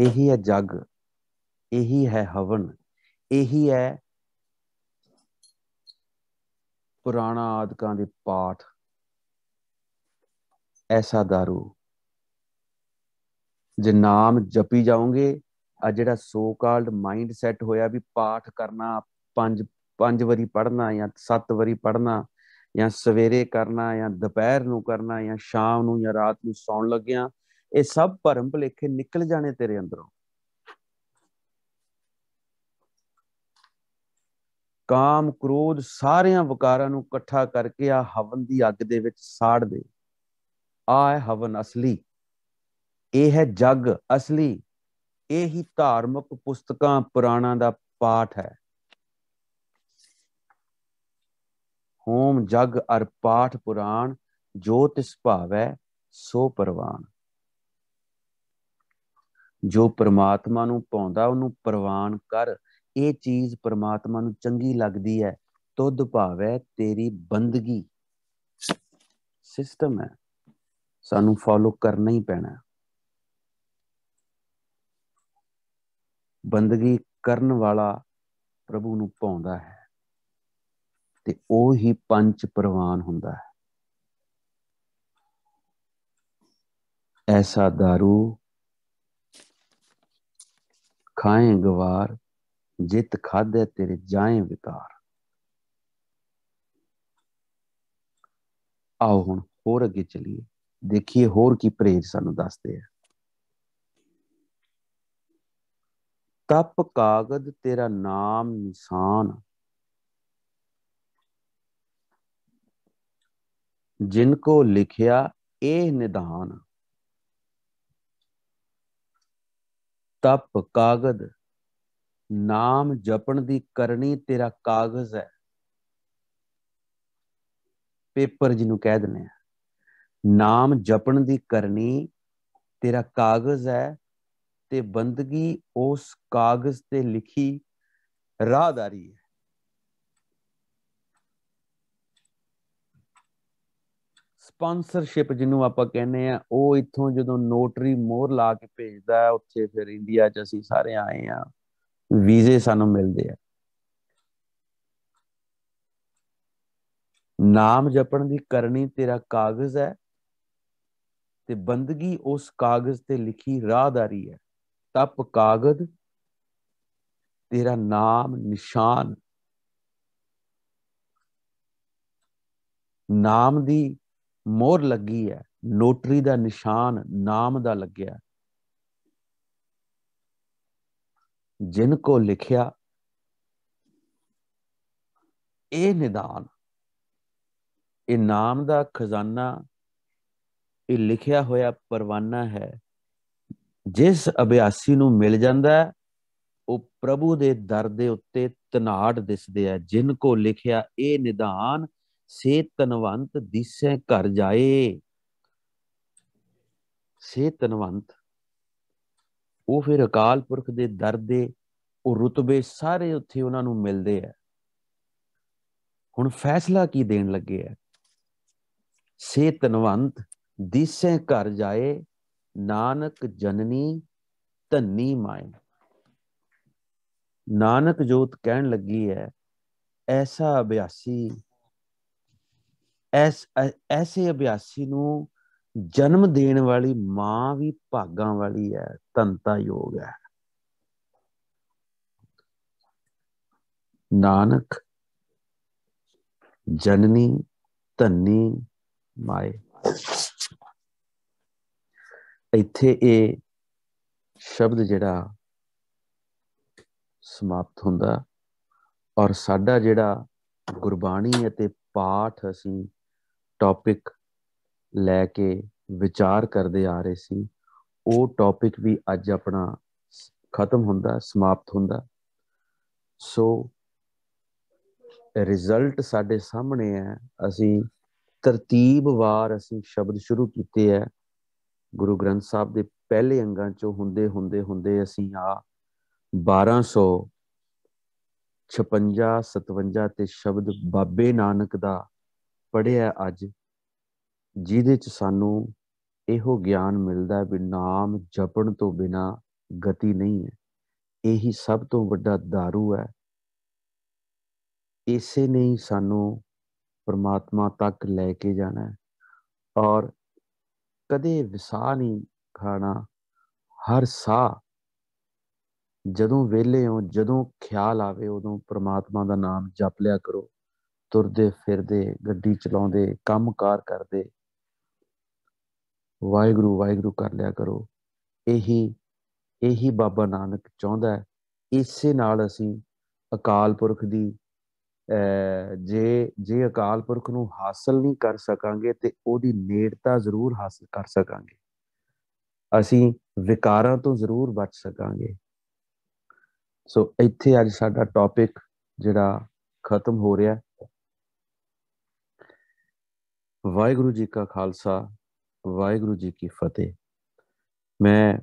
ਇਹੀ ਹੈ ਜਗ ਇਹੀ ਹੈ ਹਵਨ ਇਹੀ ਹੈ ਪੁਰਾਣਾ ਆਦਿਕਾਂ ਦੇ ਪਾਠ ਐਸਾ दारू ਜੇ ਨਾਮ ਜਪੀ ਜਾਓਗੇ ਆ ਜਿਹੜਾ ਸੋ ਕਾਲਡ ਮਾਈਂਡ ਸੈਟ ਹੋਇਆ ਵੀ ਪਾਠ ਕਰਨਾ ਪੰਜ ਪੰਜ ਵਾਰੀ ਪੜਨਾ ਜਾਂ ਸੱਤ ਵਾਰੀ ਪੜਨਾ ਜਾਂ ਸਵੇਰੇ ਕਰਨਾ ਜਾਂ ਦੁਪਹਿਰ ਨੂੰ ਕਰਨਾ ਜਾਂ ਸ਼ਾਮ ਨੂੰ ਜਾਂ ਰਾਤ ਨੂੰ ਸੌਣ ਲੱਗਿਆਂ ਇਹ ਸਭ ਭਰਮ ਭਲੇਖੇ ਨਿਕਲ ਜਾਣੇ ਤੇਰੇ ਅੰਦਰੋਂ ਕਾਮ ਕ੍ਰੋਧ ਸਾਰਿਆਂ ਵਿਕਾਰਾਂ ਨੂੰ ਇਕੱਠਾ ਕਰਕੇ ਆ ਹਵਨ ਦੀ ਅੱਗ ਦੇ ਵਿੱਚ ਸਾੜ ਦੇ ਆ ਹੈ ਹਵਨ ਅਸਲੀ ਇਹ ਹੈ ਜਗ ਅਸਲੀ ਇਹ ਹੀ ਧਾਰਮਿਕ ਪੁਸਤਕਾਂ ਪੁਰਾਣਾ ਦਾ ਪਾਠ ਹੈ ਹੋਮ ਜਗ ਅਰ ਪਾਠ ਪੁਰਾਣ ਜੋ ਤਿਸ ਭਾਵੈ ਸੋ ਪਰਵਾਨ ਜੋ ਪ੍ਰਮਾਤਮਾ ਨੂੰ ਪਾਉਂਦਾ ਉਹਨੂੰ ਪ੍ਰਵਾਨ ਕਰ ਇਹ ਚੀਜ਼ ਪ੍ਰਮਾਤਮਾ ਨੂੰ ਚੰਗੀ ਲੱਗਦੀ ਹੈ ਤੁਧ ਭਾਵੈ ਤੇਰੀ ਬੰਦਗੀ ਸਿਸਟਮ ਹੈ ਸਾਨੂੰ ਫਾਲੋ ਕਰਨਾ ਹੀ ਪੈਣਾ ਬੰਦਗੀ ਕਰਨ ਵਾਲਾ ਪ੍ਰਭੂ ਨੂੰ ਪਾਉਂਦਾ ਹੈ ਤੇ ਉਹ ਹੀ ਪੰਜ ਪ੍ਰਵਾਨ ਹੁੰਦਾ ਹੈ ਐਸਾ ਦਾਰੂ ਖਾਏ ਗਵਾਰ ਜਿਤ ਖਾਦੇ ਤੇਰੇ ਜਾਏ ਵਿਕਾਰ ਆਓ ਹੁਣ ਹੋਰ ਅੱਗੇ ਚਲੀਏ ਦੇਖੀਏ ਹੋਰ ਕੀ ਪ੍ਰੇਰ ਸਾਨੂੰ ਦੱਸਦੇ ਆ ਤਪ ਕਾਗਦ ਤੇਰਾ ਨਾਮ ਨਿਸ਼ਾਨ ਜਿਨ ਕੋ ਲਿਖਿਆ ਇਹ ਨਿਦਾਨ ਤਪ ਕਾਗਦ ਨਾਮ ਜਪਣ ਦੀ ਕਰਨੀ ਤੇਰਾ ਕਾਗਜ਼ ਹੈ ਪੇਪਰ ਜਿਹਨੂੰ ਕਹਿ ਦਿੰਦੇ ਆ ਨਾਮ ਜਪਣ ਦੀ ਕਰਨੀ ਤੇਰਾ ਕਾਗਜ਼ ਹੈ ਤੇ ਬੰਦਗੀ ਉਸ ਕਾਗਜ਼ ਤੇ ਲਿਖੀ ਰਾਹਦਾਰੀ ਹੈ ਸਪਾਂਸਰਸ਼ਿਪ ਜਿਹਨੂੰ ਆਪਾਂ ਕਹਿੰਦੇ ਆ ਉਹ ਇੱਥੋਂ ਜਦੋਂ ਨੋਟਰੀ ਮੋਹਰ ਲਾ ਕੇ ਭੇਜਦਾ ਉੱਥੇ ਫਿਰ ਇੰਡੀਆ 'ਚ ਅਸੀਂ ਸਾਰੇ ਆਏ ਆ ਵੀਜ਼ੇ ਸਾਨੂੰ ਮਿਲਦੇ ਆ ਨਾਮ ਜਪਣ ਦੀ ਕਰਨੀ ਤੇਰਾ ਕਾਗਜ਼ ਹੈ ਤੇ ਬੰਦਗੀ ਉਸ ਕਾਗਜ਼ ਤੇ ਲਿਖੀ ਰਾਹਦਾਰੀ ਹੈ ਤਪ ਕਾਗਜ਼ ਤੇਰਾ ਨਾਮ ਨਿਸ਼ਾਨ ਨਾਮ ਦੀ ਮੋਹਰ ਲੱਗੀ ਹੈ ਨੋਟਰੀ ਦਾ ਨਿਸ਼ਾਨ ਨਾਮ ਦਾ ਲੱਗਿਆ ਜਿਨ ਕੋ ਲਿਖਿਆ ਇਹ ਨਿਦਾਨ ਇਹ ਨਾਮ ਦਾ ਖਜ਼ਾਨਾ ਇਹ ਲਿਖਿਆ ਹੋਇਆ ਪਰਵਾਨਾ ਹੈ ਜਿਸ ਅਭਿਆਸੀ ਨੂੰ ਮਿਲ ਜਾਂਦਾ ਹੈ ਉਹ ਪ੍ਰਭੂ ਦੇ ਦਰ ਦੇ ਉੱਤੇ ਤਨਾੜ ਦਿਸਦੇ ਆ ਜਿਨ ਕੋ ਲਿਖਿਆ ਇਹ ਨਿਦਾਨ ਸੇ ਤਨਵੰਤ ਦਿਸੈ ਘਰ ਜਾਏ ਸੇ ਤਨਵੰਤ ਉਹ ਫਿਰ ਅਕਾਲ ਪੁਰਖ ਦੇ ਦਰ ਦੇ ਉਹ ਰਤਬੇ ਸਾਰੇ ਉੱਥੇ ਉਹਨਾਂ ਨੂੰ ਮਿਲਦੇ ਆ ਹੁਣ ਫੈਸਲਾ ਕੀ ਦੇਣ ਲੱਗੇ ਆ ਸੇ ਤਨਵੰਤ ਦਿਸੈ ਘਰ ਜਾਏ ਨਾਨਕ ਜਨਨੀ ਧੰਨੀ ਮਾਏ ਨਾਨਕ ਜੋਤ ਕਹਿਣ ਲੱਗੀ ਹੈ ਐਸਾ ਅਭਿਆਸੀ ਐਸ ਐਸੇ ਅਭਿਆਸੀ ਨੂੰ ਜਨਮ ਦੇਣ ਵਾਲੀ ਮਾਂ ਵੀ ਭਾਗਾਂ ਵਾਲੀ ਹੈ ਤੰਤਾ ਯੋਗ ਹੈ ਨਾਨਕ ਜਨਨੀ ਧੰਨੀ ਮਾਏ ਇੱਥੇ ਇਹ ਸ਼ਬਦ ਜਿਹੜਾ ਸਮਾਪਤ ਹੁੰਦਾ ਔਰ ਸਾਡਾ ਜਿਹੜਾ ਗੁਰਬਾਣੀ ਅਤੇ ਪਾਠ ਅਸੀਂ ਟੌਪਿਕ ਲੈ ਕੇ ਵਿਚਾਰ ਕਰਦੇ ਆ ਰਹੇ ਸੀ ਉਹ ਟੌਪਿਕ ਵੀ ਅੱਜ ਆਪਣਾ ਖਤਮ ਹੁੰਦਾ ਸਮਾਪਤ ਹੁੰਦਾ ਸੋ ਰਿਜ਼ਲਟ ਸਾਡੇ ਸਾਹਮਣੇ ਹੈ ਅਸੀਂ ਤਰਤੀਬਵਾਰ ਅਸੀਂ ਸ਼ਬਦ ਸ਼ੁਰੂ ਕੀਤੇ ਹੈ ਗੁਰੂ ਗ੍ਰੰਥ ਸਾਹਿਬ ਦੇ ਪਹਿਲੇ ਅੰਗਾਂ ਚੋਂ ਹੁੰਦੇ ਹੁੰਦੇ ਹੁੰਦੇ ਅਸੀਂ ਆ 1200 56 57 ਤੇ ਸ਼ਬਦ ਬਾਬੇ ਨਾਨਕ ਦਾ ਪੜਿਆ ਅੱਜ ਜਿਹਦੇ ਚ ਸਾਨੂੰ ਇਹੋ ਗਿਆਨ ਮਿਲਦਾ ਵੀ ਨਾਮ ਜਪਣ ਤੋਂ ਬਿਨਾ ਗਤੀ ਨਹੀਂ ਹੈ ਇਹੀ ਸਭ ਤੋਂ ਵੱਡਾ दारू ਹੈ ਇਸੇ ਨੇ ਹੀ ਸਾਨੂੰ ਪਰਮਾਤਮਾ ਤੱਕ ਲੈ ਕੇ ਜਾਣਾ ਹੈ ਔਰ ਕਦੇ ਵਿਸਾ ਨਹੀਂ ਖਾਣਾ ਹਰ ਸਾਹ ਜਦੋਂ ਵੇਲੇ ਹੋ ਜਦੋਂ ਖਿਆਲ ਆਵੇ ਉਦੋਂ ਪ੍ਰਮਾਤਮਾ ਦਾ ਨਾਮ ਜਪ ਲਿਆ ਕਰੋ ਤੁਰਦੇ ਫਿਰਦੇ ਗੱਡੀ ਚਲਾਉਂਦੇ ਕੰਮਕਾਰ ਕਰਦੇ ਵਾਹਿਗੁਰੂ ਵਾਹਿਗੁਰੂ ਕਰ ਲਿਆ ਕਰੋ ਇਹੀ ਇਹੀ ਬਾਬਾ ਨਾਨਕ ਚਾਹੁੰਦਾ ਹੈ ਇਸੇ ਨਾਲ ਅਸੀਂ ਅਕਾਲ ਪੁਰਖ ਦੀ ਜੇ ਜੇ ਅਕਾਲ ਪੁਰਖ ਨੂੰ ਹਾਸਲ ਨਹੀਂ ਕਰ ਸਕਾਂਗੇ ਤੇ ਉਹਦੀ ਨੇੜਤਾ ਜ਼ਰੂਰ ਹਾਸਲ ਕਰ ਸਕਾਂਗੇ ਅਸੀਂ ਵਿਕਾਰਾਂ ਤੋਂ ਜ਼ਰੂਰ ਬਚ ਸਕਾਂਗੇ ਸੋ ਇੱਥੇ ਅੱਜ ਸਾਡਾ ਟੌਪਿਕ ਜਿਹੜਾ ਖਤਮ ਹੋ ਰਿਹਾ ਵਾਹਿਗੁਰੂ ਜੀ ਕਾ ਖਾਲਸਾ ਵਾਹਿਗੁਰੂ ਜੀ ਕੀ ਫਤਿਹ ਮੈਂ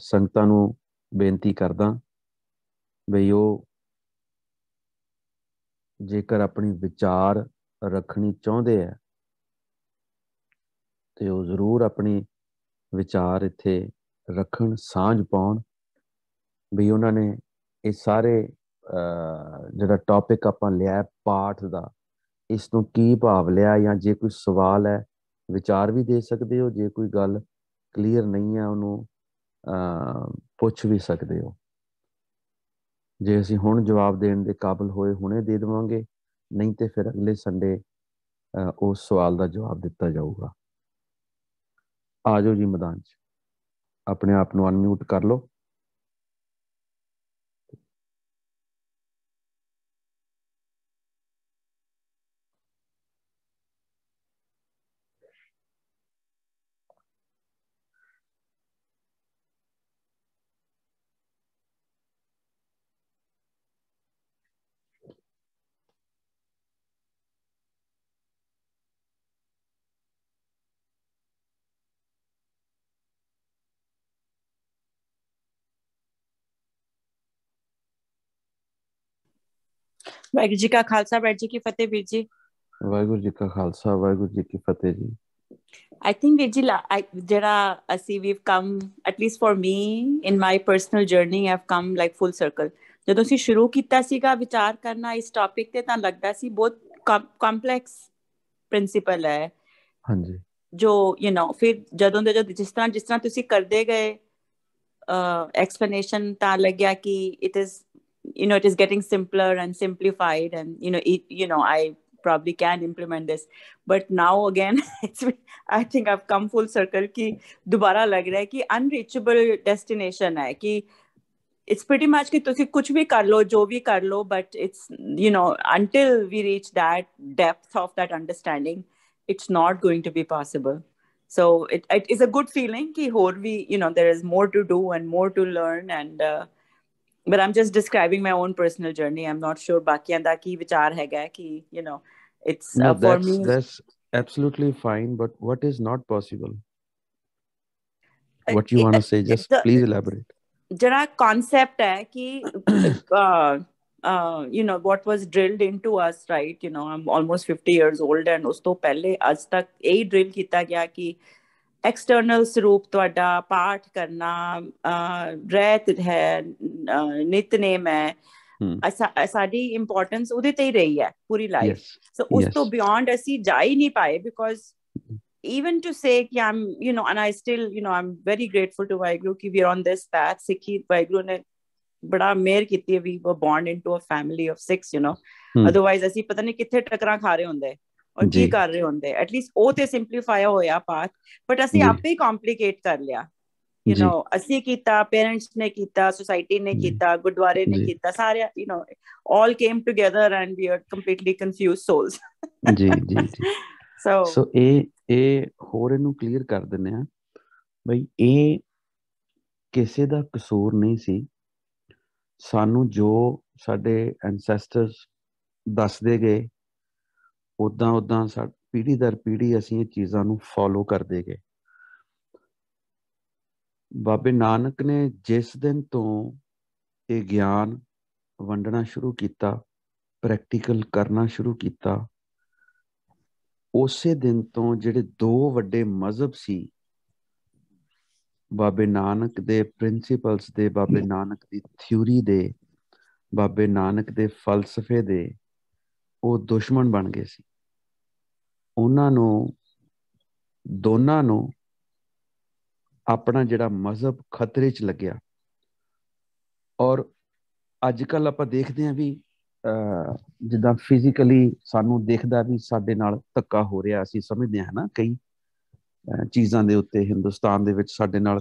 ਸੰਗਤਾਂ ਨੂੰ ਬੇਨਤੀ ਕਰਦਾ ਬਈ ਉਹ ਜੇਕਰ ਆਪਣੀ ਵਿਚਾਰ ਰੱਖਣੀ ਚਾਹੁੰਦੇ ਆ ਤੇ ਉਹ ਜ਼ਰੂਰ ਆਪਣੀ ਵਿਚਾਰ ਇੱਥੇ ਰੱਖਣ ਸਾਂਝ ਪਾਉਣ ਵੀ ਉਹਨਾਂ ਨੇ ਇਹ ਸਾਰੇ ਜਿਹੜਾ ਟੌਪਿਕ ਆਪਾਂ ਲਿਆ ਪਾਠ ਦਾ ਇਸ ਨੂੰ ਕੀ ਭਾਵ ਲਿਆ ਜਾਂ ਜੇ ਕੋਈ ਸਵਾਲ ਹੈ ਵਿਚਾਰ ਵੀ ਦੇ ਸਕਦੇ ਹੋ ਜੇ ਕੋਈ ਗੱਲ ਕਲੀਅਰ ਨਹੀਂ ਹੈ ਉਹਨੂੰ ਪੁੱਛ ਵੀ ਸਕਦੇ ਹੋ ਜੇ ਅਸੀਂ ਹੁਣ ਜਵਾਬ ਦੇਣ ਦੇ ਕਾਬਿਲ ਹੋਏ ਹੁਣੇ ਦੇ ਦੇਵਾਂਗੇ ਨਹੀਂ ਤੇ ਫਿਰ ਅਗਲੇ ਸੰਡੇ ਉਸ ਸਵਾਲ ਦਾ ਜਵਾਬ ਦਿੱਤਾ ਜਾਊਗਾ ਆਜੋ ਜੀ ਮੈਦਾਨ 'ਚ ਆਪਣੇ ਆਪ ਨੂੰ ਅਨਮਿਊਟ ਕਰ ਲਓ ਵਾਹਿਗੁਰੂ ਜੀ ਕਾ ਖਾਲਸਾ ਵਾਹਿਗੁਰੂ ਜੀ ਕੀ ਫਤਿਹ ਵੀਰ ਜੀ ਵਾਹਿਗੁਰੂ ਜੀ ਕਾ ਖਾਲਸਾ ਵਾਹਿਗੁਰੂ ਜੀ ਕੀ ਫਤਿਹ ਜੀ ਆਈ ਥਿੰਕ ਵੀਰ ਜੀ ਜਿਹੜਾ ਅਸੀਂ we've come at least me in my personal journey journey, I've come like full circle ਜਦੋਂ ਅਸੀਂ ਸ਼ੁਰੂ ਕੀਤਾ ਸੀਗਾ ਵਿਚਾਰ ਕਰਨਾ ਇਸ ਟੌਪਿਕ ਤੇ ਤਾਂ ਲੱਗਦਾ ਸੀ ਬਹੁਤ ਕੰਪਲੈਕਸ ਪ੍ਰਿੰਸੀਪਲ ਹੈ ਹਾਂਜੀ ਜੋ ਯੂ نو ਫਿਰ ਜਦੋਂ ਦੇ ਜਦੋਂ ਜਿਸ ਤਰ੍ਹਾਂ ਜਿਸ ਤਰ੍ਹਾਂ ਤੁਸੀਂ ਕਰਦੇ ਗਏ ਐਕਸਪਲੇਨੇਸ਼ਨ ਤਾਂ ਲੱਗਿਆ ਕਿ it is you know it is getting simpler and simplified and you know it you know i probably can implement this but now again *laughs* it's i think i've come full circle ki dobara lag raha hai ki unreachable destination hai ki it's pretty much ki tusi kuch bhi kar lo jo bhi kar lo but it's you know until we reach that depth of that understanding it's not going to be possible so it, it is a good feeling ki hor bhi you know there is more to do and more to learn and uh, but i'm just describing my own personal journey i'm not sure Baki and ki vichar hai ki you know it's no, uh, for that's, me that's absolutely fine but what is not possible uh, what you want to uh, say just the, please elaborate jara concept hai ki uh, uh, you know what was drilled into us right you know i'm almost 50 years old and us to pehle aaj tak yahi drill kita gaya ki external ਸਰੂਪ ਤੁਹਾਡਾ ਪਾਠ ਕਰਨਾ ਰਹਿਤ ਹੈ ਨਿਤਨੇਮ ਹੈ ਸਾਡੀ ਇੰਪੋਰਟੈਂਸ ਉਹਦੇ ਤੇ ਹੀ ਰਹੀ ਹੈ ਪੂਰੀ ਲਾਈਫ ਸੋ ਉਸ ਤੋਂ ਬਿਯੋਂਡ ਅਸੀਂ ਜਾ ਹੀ ਨਹੀਂ ਪਾਏ because even to say ki i'm you know and i still you know i'm very grateful to vaiguru ki we're on this path sikhi vaiguru ne bada meher ਕੀਤੀ we were born into a family of six you know otherwise ਅਸੀਂ ਪਤਾ ਨਹੀਂ ਕਿੱਥੇ ਟਕਰਾਂ ਖਾ ਰਹੇ ਹੁੰਦੇ ਔਰ ਕੀ ਕਰ ਰਹੇ ਹੁੰਦੇ ਐਟ ਲੀਸਟ ਉਹ ਤੇ ਸਿੰਪਲੀਫਾਈ ਹੋਇਆ ਪਾਥ ਬਟ ਅਸੀਂ ਆਪੇ ਹੀ ਕੰਪਲਿਕੇਟ ਕਰ ਲਿਆ ਯੂ نو ਅਸੀਂ ਕੀਤਾ ਪੇਰੈਂਟਸ ਨੇ ਕੀਤਾ ਸੋਸਾਇਟੀ ਨੇ ਕੀਤਾ ਗੁਰਦੁਆਰੇ ਨੇ ਕੀਤਾ ਸਾਰੇ you know all came together and we are completely confused souls ਜੀ ਜੀ ਸੋ ਸੋ *laughs* ਇਹ ਇਹ ਹੋਰ ਇਹਨੂੰ ਕਲੀਅਰ ਕਰ ਦਿੰਨੇ ਆ ਬਈ ਇਹ ਕਿਸੇ ਦਾ ਕਸੂਰ ਨਹੀਂ ਸੀ ਸਾਨੂੰ ਜੋ ਸਾਡੇ ਐਨਸੈਸਟਰਸ ਦੱਸਦੇ ਗਏ ਉਦਾਂ ਉਦਾਂ ਸਾਡੀ ਪੀੜ੍ਹੀ ਦਰ ਪੀੜੀ ਅਸੀਂ ਇਹ ਚੀਜ਼ਾਂ ਨੂੰ ਫੋਲੋ ਕਰਦੇ ਗਏ ਬਾਬੇ ਨਾਨਕ ਨੇ ਜਿਸ ਦਿਨ ਤੋਂ ਇਹ ਗਿਆਨ ਵੰਡਣਾ ਸ਼ੁਰੂ ਕੀਤਾ ਪ੍ਰੈਕਟੀਕਲ ਕਰਨਾ ਸ਼ੁਰੂ ਕੀਤਾ ਉਸੇ ਦਿਨ ਤੋਂ ਜਿਹੜੇ ਦੋ ਵੱਡੇ ਮਜ਼ਹਬ ਸੀ ਬਾਬੇ ਨਾਨਕ ਦੇ ਪ੍ਰਿੰਸੀਪਲਸ ਦੇ ਬਾਬੇ ਨਾਨਕ ਦੀ ਥਿਊਰੀ ਦੇ ਬਾਬੇ ਨਾਨਕ ਦੇ ਫਲਸਫੇ ਦੇ ਉਹ ਦੁਸ਼ਮਣ ਬਣ ਗਏ ਸੀ ਉਹਨਾਂ ਨੂੰ ਦੋਨਾਂ ਨੂੰ ਆਪਣਾ ਜਿਹੜਾ ਮਜ਼ਹਬ ਖਤਰੇ 'ਚ ਲੱਗਿਆ ਔਰ ਅੱਜ ਕੱਲ ਆਪਾਂ ਦੇਖਦੇ ਆਂ ਵੀ ਜਿੱਦਾਂ ਫਿਜ਼ੀਕਲੀ ਸਾਨੂੰ ਦੇਖਦਾ ਵੀ ਸਾਡੇ ਨਾਲ ਧੱਕਾ ਹੋ ਰਿਹਾ ਅਸੀਂ ਸਮਝਦੇ ਹਾਂ ਨਾ ਕਈ ਚੀਜ਼ਾਂ ਦੇ ਉੱਤੇ ਹਿੰਦੁਸਤਾਨ ਦੇ ਵਿੱਚ ਸਾਡੇ ਨਾਲ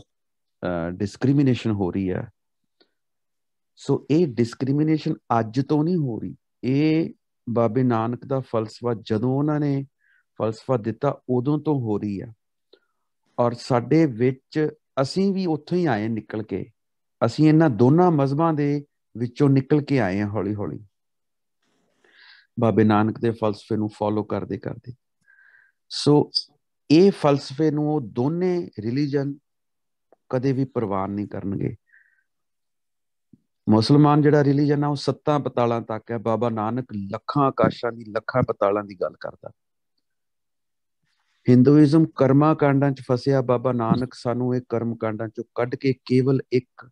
ਡਿਸਕ੍ਰਿਮੀਨੇਸ਼ਨ ਹੋ ਰਹੀ ਹੈ ਸੋ ਇਹ ਡਿਸਕ੍ਰਿਮੀਨੇਸ਼ਨ ਅੱਜ ਤੋਂ ਨਹੀਂ ਹੋ ਰਹੀ ਇਹ ਬਾਬੇ ਨਾਨਕ ਦਾ ਫਲਸਫਾ ਜਦੋਂ ਉਹਨਾਂ ਨੇ ਫਲਸਫਾ ਦਿੱਤਾ ਉਦੋਂ ਤੋਂ ਹੋ ਰਹੀ ਆ ਔਰ ਸਾਡੇ ਵਿੱਚ ਅਸੀਂ ਵੀ ਉੱਥੋਂ ਹੀ ਆਏ ਨਿਕਲ ਕੇ ਅਸੀਂ ਇਹਨਾਂ ਦੋਨਾਂ ਮਜ਼ਬਾਂ ਦੇ ਵਿੱਚੋਂ ਨਿਕਲ ਕੇ ਆਏ ਹਾਂ ਹੌਲੀ ਹੌਲੀ ਬਾਬੇ ਨਾਨਕ ਦੇ ਫਲਸਫੇ ਨੂੰ ਫੋਲੋ ਕਰਦੇ ਕਰਦੇ ਸੋ ਇਹ ਫਲਸਫੇ ਨੂੰ ਉਹ ਦੋਨੇ ਰਿਲੀਜੀਅਨ ਕਦੇ ਵੀ ਪ੍ਰਵਾਨ ਨਹੀਂ ਕਰਨਗੇ ਮੁਸਲਮਾਨ ਜਿਹੜਾ ਰਿਲੀਜੀਅਨ ਆ ਉਹ ਸੱਤਾਂ ਪਤਾਲਾਂ ਤੱਕ ਹੈ ਬਾਬਾ ਨਾਨਕ ਲੱਖਾਂ ਆਕਾਸ਼ਾਂ ਦੀ ਲੱਖਾਂ ਪਤਾਲਾਂ ਦੀ ਗੱਲ ਕਰਦਾ ਹਿੰਦੂਇਜ਼ਮ ਕਰਮਾ ਕਾਂਡਾਂ 'ਚ ਫਸਿਆ ਬਾਬਾ ਨਾਨਕ ਸਾਨੂੰ ਇਹ ਕਰਮ ਕਾਂਡਾਂ 'ਚੋਂ ਕੱਢ ਕੇ ਕੇਵਲ ਇੱਕ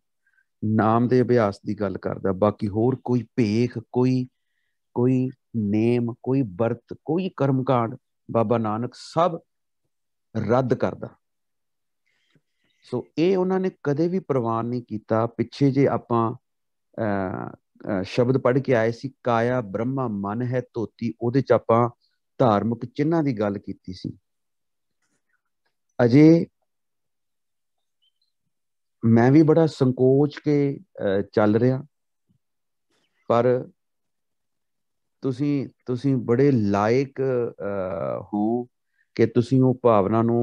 ਨਾਮ ਦੇ ਅਭਿਆਸ ਦੀ ਗੱਲ ਕਰਦਾ ਬਾਕੀ ਹੋਰ ਕੋਈ ਭੇਖ ਕੋਈ ਕੋਈ ਨੇਮ ਕੋਈ ਵਰਤ ਕੋਈ ਕਰਮ ਕਾਂਡ ਬਾਬਾ ਨਾਨਕ ਸਭ ਰੱਦ ਕਰਦਾ ਸੋ ਇਹ ਉਹਨਾਂ ਨੇ ਕਦੇ ਵੀ ਪ੍ਰਵਾਨ ਨਹੀਂ ਕੀਤਾ ਪਿੱਛੇ ਜੇ ਆਪਾਂ ਸ਼ਬਦ ਪੜ੍ਹ ਕੇ ਆਏ ਸੀ ਕਾਇਆ ਬ੍ਰਹਮਾ ਮਨ ਹੈ ਧੋਤੀ ਉਹਦੇ ਚ ਆਪਾਂ ਧਾਰਮਿਕ ਚਿੰਨਾਂ ਦੀ ਗੱਲ ਕੀਤੀ ਸੀ ਅਜੇ ਮੈਂ ਵੀ ਬੜਾ ਸੰਕੋਚ ਕੇ ਚੱਲ ਰਿਹਾ ਪਰ ਤੁਸੀਂ ਤੁਸੀਂ ਬੜੇ ਲਾਇਕ ਹੋ ਕਿ ਤੁਸੀਂ ਉਹ ਭਾਵਨਾ ਨੂੰ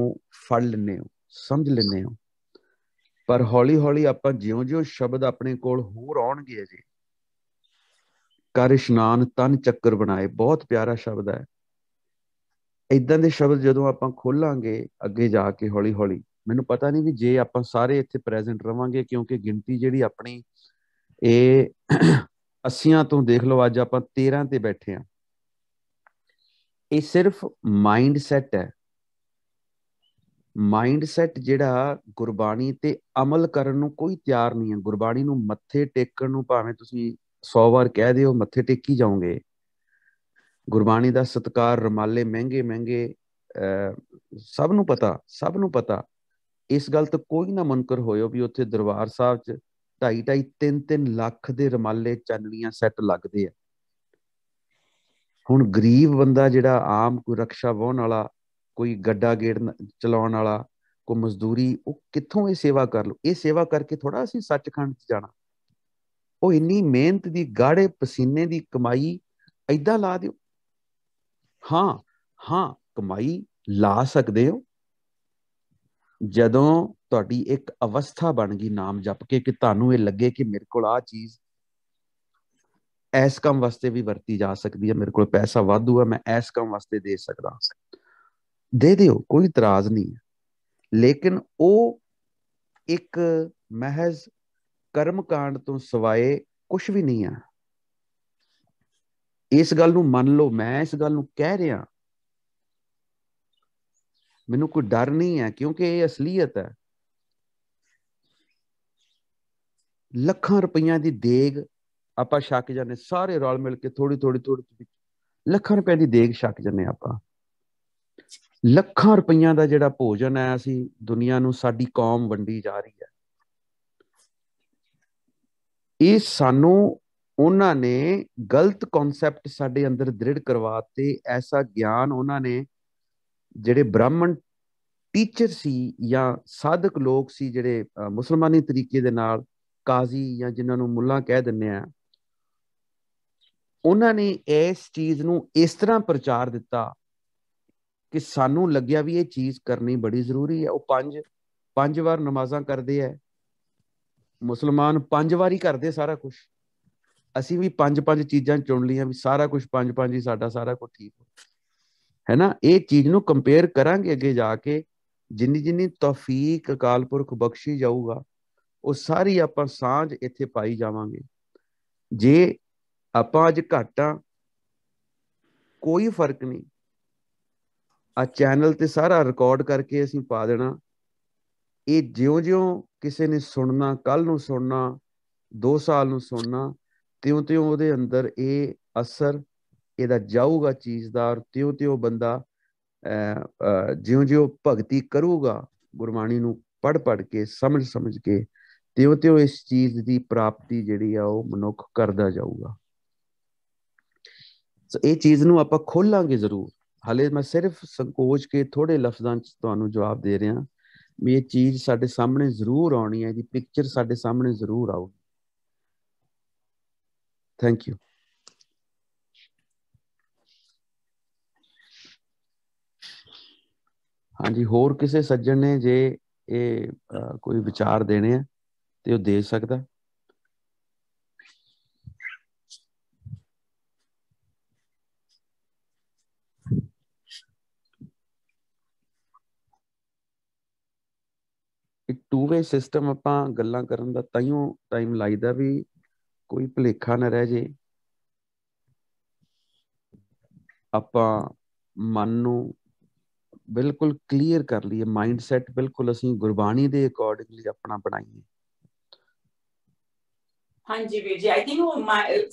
ਫੜ ਲੈਨੇ ਹੋ ਸਮਝ ਲੈਨੇ ਹੋ ਪਰ ਹੌਲੀ ਹੌਲੀ ਆਪਾਂ ਜਿਉਂ-ਜਿਉਂ ਸ਼ਬਦ ਆਪਣੇ ਕੋਲ ਹੋਰ ਆਉਣਗੇ ਜੀ ਕਰਿਸ਼ਨਾਨ ਤਨ ਚੱਕਰ ਬਣਾਏ ਬਹੁਤ ਪਿਆਰਾ ਸ਼ਬਦ ਹੈ ਇਦਾਂ ਦੇ ਸ਼ਬਦ ਜਦੋਂ ਆਪਾਂ ਖੋਲਾਂਗੇ ਅੱਗੇ ਜਾ ਕੇ ਹੌਲੀ ਹੌਲੀ ਮੈਨੂੰ ਪਤਾ ਨਹੀਂ ਵੀ ਜੇ ਆਪਾਂ ਸਾਰੇ ਇੱਥੇ ਪ੍ਰੈਜ਼ੈਂਟ ਰਵਾਂਗੇ ਕਿਉਂਕਿ ਗਿਣਤੀ ਜਿਹੜੀ ਆਪਣੀ ਇਹ 80 ਤੋਂ ਦੇਖ ਲਓ ਅੱਜ ਆਪਾਂ 13 ਤੇ ਬੈਠੇ ਆ ਇਹ ਸਿਰਫ ਮਾਈਂਡ ਸੈਟ ਹੈ ਮਾਈਂਡ ਸੈਟ ਜਿਹੜਾ ਗੁਰਬਾਣੀ ਤੇ ਅਮਲ ਕਰਨ ਨੂੰ ਕੋਈ ਤਿਆਰ ਨਹੀਂ ਹੈ ਗੁਰਬਾਣੀ ਨੂੰ ਮੱਥੇ ਟੇਕਣ ਨੂੰ ਭਾਵੇਂ ਤੁਸੀਂ 100 ਵਾਰ ਕਹਿ ਦਿਓ ਮੱਥੇ ਟੇਕੀ ਜਾਓਗੇ ਗੁਰਬਾਣੀ ਦਾ ਸਤਕਾਰ ਰਮਾਲੇ ਮਹਿੰਗੇ ਮਹਿੰਗੇ ਸਭ ਨੂੰ ਪਤਾ ਸਭ ਨੂੰ ਪਤਾ ਇਸ ਗੱਲ ਤੋਂ ਕੋਈ ਨਾ ਮਨਕਰ ਹੋਇਓ ਵੀ ਉੱਥੇ ਦਰਬਾਰ ਸਾਹਿਬ 'ਚ 2.5 2.5 3-3 ਲੱਖ ਦੇ ਰਮਾਲੇ ਚੰਨੀਆਂ ਸੈੱਟ ਲੱਗਦੇ ਆ ਹੁਣ ਗਰੀਬ ਬੰਦਾ ਜਿਹੜਾ ਆਮ ਕੋਈ ਰਕਸ਼ਾ ਵਾਹਣ ਵਾਲਾ ਕੋਈ ਗੱਡਾ ਗੇੜ ਚਲਾਉਣ ਵਾਲਾ ਕੋ ਮਜ਼ਦੂਰੀ ਉਹ ਕਿੱਥੋਂ ਇਹ ਸੇਵਾ ਕਰ ਲੋ ਇਹ ਸੇਵਾ ਕਰਕੇ ਥੋੜਾ ਅਸੀਂ ਸੱਚਖੰਡ 'ਚ ਜਾਣਾ ਉਹ ਇੰਨੀ ਮਿਹਨਤ ਦੀ ਗਾੜੇ ਪਸੀਨੇ ਦੀ ਕਮਾਈ ਐਦਾਂ ਲਾ ਦਿਓ ਹਾਂ ਹਾਂ ਕਮਾਈ ਲਾ ਸਕਦੇ ਹੋ ਜਦੋਂ ਤੁਹਾਡੀ ਇੱਕ ਅਵਸਥਾ ਬਣ ਗਈ ਨਾਮ ਜਪ ਕੇ ਕਿ ਤੁਹਾਨੂੰ ਇਹ ਲੱਗੇ ਕਿ ਮੇਰੇ ਕੋਲ ਆ ਚੀਜ਼ ਐਸ ਕੰਮ ਵਾਸਤੇ ਵੀ ਵਰਤੀ ਜਾ ਸਕਦੀ ਹੈ ਮੇਰੇ ਕੋਲ ਪੈਸਾ ਵਾਧੂ ਹੈ ਮੈਂ ਐਸ ਕੰਮ ਵਾਸਤੇ ਦੇ ਸਕਦਾ ਦੇ ਦਿਓ ਕੋਈ ਇਤਰਾਜ਼ ਨਹੀਂ ਹੈ ਲੇਕਿਨ ਉਹ ਇੱਕ ਮਹਿਜ਼ ਕਰਮ ਕਾਂਡ ਤੋਂ ਸਿਵਾਏ ਕੁਝ ਵੀ ਨਹੀਂ ਆ ਇਸ ਗੱਲ ਨੂੰ ਮੰਨ ਲਓ ਮੈਂ ਇਸ ਗੱਲ ਨੂੰ ਕਹਿ ਰਿਹਾ ਮੈਨੂੰ ਕੋਈ ਡਰ ਨਹੀਂ ਹੈ ਕਿਉਂਕਿ ਇਹ ਅਸਲੀਅਤ ਹੈ ਲੱਖਾਂ ਰੁਪਈਆਂ ਦੀ ਦੇਗ ਆਪਾਂ ਛੱਕ ਜਾਂਦੇ ਸਾਰੇ ਰਲ ਮਿਲ ਕੇ ਥੋੜੀ ਥੋੜੀ ਥੋੜੀ ਲੱਖਾਂ ਰੁਪਈਆ ਦੀ ਦੇਗ ਛੱਕ ਜਾਂਦੇ ਆਪਾਂ ਲੱਖਾਂ ਰੁਪਈਆਂ ਦਾ ਜਿਹੜਾ ਭੋਜਨ ਹੈ ਅਸੀਂ ਦੁਨੀਆ ਨੂੰ ਸਾਡੀ ਕੌਮ ਵੰਡੀ ਜਾ ਰਹੀ ਹੈ ਇਹ ਸਾਨੂੰ ਉਹਨਾਂ ਨੇ ਗਲਤ ਕਨਸੈਪਟ ਸਾਡੇ ਅੰਦਰ ਦ੍ਰਿੜ ਕਰਵਾਤੇ ਐਸਾ ਗਿਆਨ ਉਹਨਾਂ ਨੇ ਜਿਹੜੇ ਬ੍ਰਾਹਮਣ ਟੀਚਰ ਸੀ ਜਾਂ ਸਾਧਕ ਲੋਕ ਸੀ ਜਿਹੜੇ ਮੁਸਲਮਾਨੀ ਤਰੀਕੇ ਦੇ ਨਾਲ ਕਾਜ਼ੀ ਜਾਂ ਜਿਨ੍ਹਾਂ ਨੂੰ ਮੁੱਲਾ ਕਹਿ ਦਿੰਨੇ ਆ ਉਹਨਾਂ ਨੇ ਇਸ ਚੀਜ਼ ਨੂੰ ਇਸ ਤਰ੍ਹਾਂ ਪ੍ਰਚਾਰ ਦਿੱਤਾ ਕਿ ਸਾਨੂੰ ਲੱਗਿਆ ਵੀ ਇਹ ਚੀਜ਼ ਕਰਨੀ ਬੜੀ ਜ਼ਰੂਰੀ ਹੈ ਉਹ ਪੰਜ ਪੰਜ ਵਾਰ ਨਮਾਜ਼ਾਂ ਕਰਦੇ ਐ ਮੁਸਲਮਾਨ ਪੰਜ ਵਾਰੀ ਕਰਦੇ ਸਾਰਾ ਕੁਝ ਅਸੀਂ ਵੀ ਪੰਜ ਪੰਜ ਚੀਜ਼ਾਂ ਚੁਣ ਲਈਆਂ ਵੀ ਸਾਰਾ ਕੁਝ ਪੰਜ ਪੰਜ ਹੀ ਸਾਡਾ ਸਾਰਾ ਕੁਝ ਠੀਕ ਹੈ ਨਾ ਇਹ ਚੀਜ਼ ਨੂੰ ਕੰਪੇਅਰ ਕਰਾਂਗੇ ਅੱਗੇ ਜਾ ਕੇ ਜਿੰਨੀ ਜਿੰਨੀ ਤੌਫੀਕ ਅਕਾਲਪੁਰਖ ਬਖਸ਼ੀ ਜਾਊਗਾ ਉਹ ਸਾਰੀ ਆਪਾਂ ਸਾਂਝ ਇੱਥੇ ਪਾਈ ਜਾਵਾਂਗੇ ਜੇ ਆਪਾਂ ਅੱਜ ਘਾਟਾਂ ਕੋਈ ਫਰਕ ਨਹੀਂ ਆ ਚੈਨਲ ਤੇ ਸਾਰਾ ਰਿਕਾਰਡ ਕਰਕੇ ਅਸੀਂ ਪਾ ਦੇਣਾ ਇਹ ਜਿਉਂ-ਜਿਉਂ ਕਿਸੇ ਨੇ ਸੁਣਨਾ ਕੱਲ ਨੂੰ ਸੁਣਨਾ 2 ਸਾਲ ਨੂੰ ਸੁਣਨਾ ਤਿਉਂ-ਤਿਉਂ ਉਹਦੇ ਅੰਦਰ ਇਹ ਅਸਰ ਇਹਦਾ ਜਾਊਗਾ ਚੀਜ਼ ਦਾ ਔਰ ਤਿਉਂ-ਤਿਉਂ ਬੰਦਾ ਜਿਉਂ-ਜਿਉਂ ਭਗਤੀ ਕਰੂਗਾ ਗੁਰਬਾਣੀ ਨੂੰ ਪੜ-ਪੜ ਕੇ ਸਮਝ-ਸਮਝ ਕੇ ਤਿਉਂ-ਤਿਉਂ ਇਸ ਚੀਜ਼ ਦੀ ਪ੍ਰਾਪਤੀ ਜਿਹੜੀ ਆ ਉਹ ਮਨੁੱਖ ਕਰਦਾ ਜਾਊਗਾ ਸੋ ਇਹ ਚੀਜ਼ ਨੂੰ ਆਪਾਂ ਖੋਲਾਂਗੇ ਜ਼ਰੂਰ ਹਲੇ ਮੈਂ ਸਿਰਫ ਸੰਕੋਚ ਕੇ ਥੋੜੇ ਲਫ਼ਜ਼ਾਂ 'ਚ ਤੁਹਾਨੂੰ ਜਵਾਬ ਦੇ ਰਿਹਾ ਵੀ ਇਹ ਚੀਜ਼ ਸਾਡੇ ਸਾਹਮਣੇ ਜ਼ਰੂਰ ਆਉਣੀ ਹੈ ਜੀ ਪਿਕਚਰ ਸਾਡੇ ਸਾਹਮਣੇ ਜ਼ਰੂਰ ਆਊਗੀ Thank you. ਹਾਂਜੀ ਹੋਰ ਕਿਸੇ ਸੱਜਣ ਨੇ ਜੇ ਇਹ ਕੋਈ ਵਿਚਾਰ ਦੇਣੇ ਆ ਤੇ ਉਹ ਦੇ ਸਕਦਾ ਇੱਕ ਟੂ ਵੇ ਸਿਸਟਮ ਆਪਾਂ ਗੱਲਾਂ ਕਰਨ ਦਾ ਤਾਈਓ ਟਾਈਮ ਲਾਈਦਾ ਵੀ ਕੋਈ ਭਲੇਖਾ ਨਾ ਰਹਿ ਜੇ ਆਪਾਂ ਮਨ ਨੂੰ ਬਿਲਕੁਲ ਕਲੀਅਰ ਕਰ ਲਈਏ ਮਾਈਂਡ ਸੈਟ ਬਿਲਕੁਲ ਅਸੀਂ ਗੁਰਬਾਣੀ ਦੇ ਅਕੋਰਡਿੰਗਲੀ ਆਪਣਾ ਬਣਾਈਏ ਹਾਂਜੀ ਵੀਰ ਜੀ ਆਈ ਥਿੰਕ ਉਹ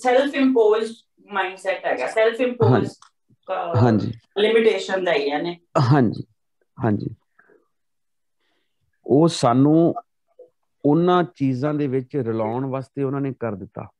ਸੈਲਫ ਇੰਪੋਜ਼ਡ ਮਾਈਂਡ ਸੈਟ ਹੈਗਾ ਸੈਲਫ ਇੰਪੋਜ਼ਡ ਹਾਂਜੀ ਲਿਮਿਟੇਸ਼ਨ ਦਾ ਹੀ ਹੈ ਨੇ ਹਾਂਜੀ ਹਾਂਜੀ ਉਹ ਸਾਨੂੰ ਉਹਨਾਂ ਚੀਜ਼ਾਂ ਦੇ ਵਿੱਚ ਰਲਾਉਣ ਵਾਸਤੇ ਉਹਨਾਂ ਨੇ ਕਰ ਦਿੱਤਾ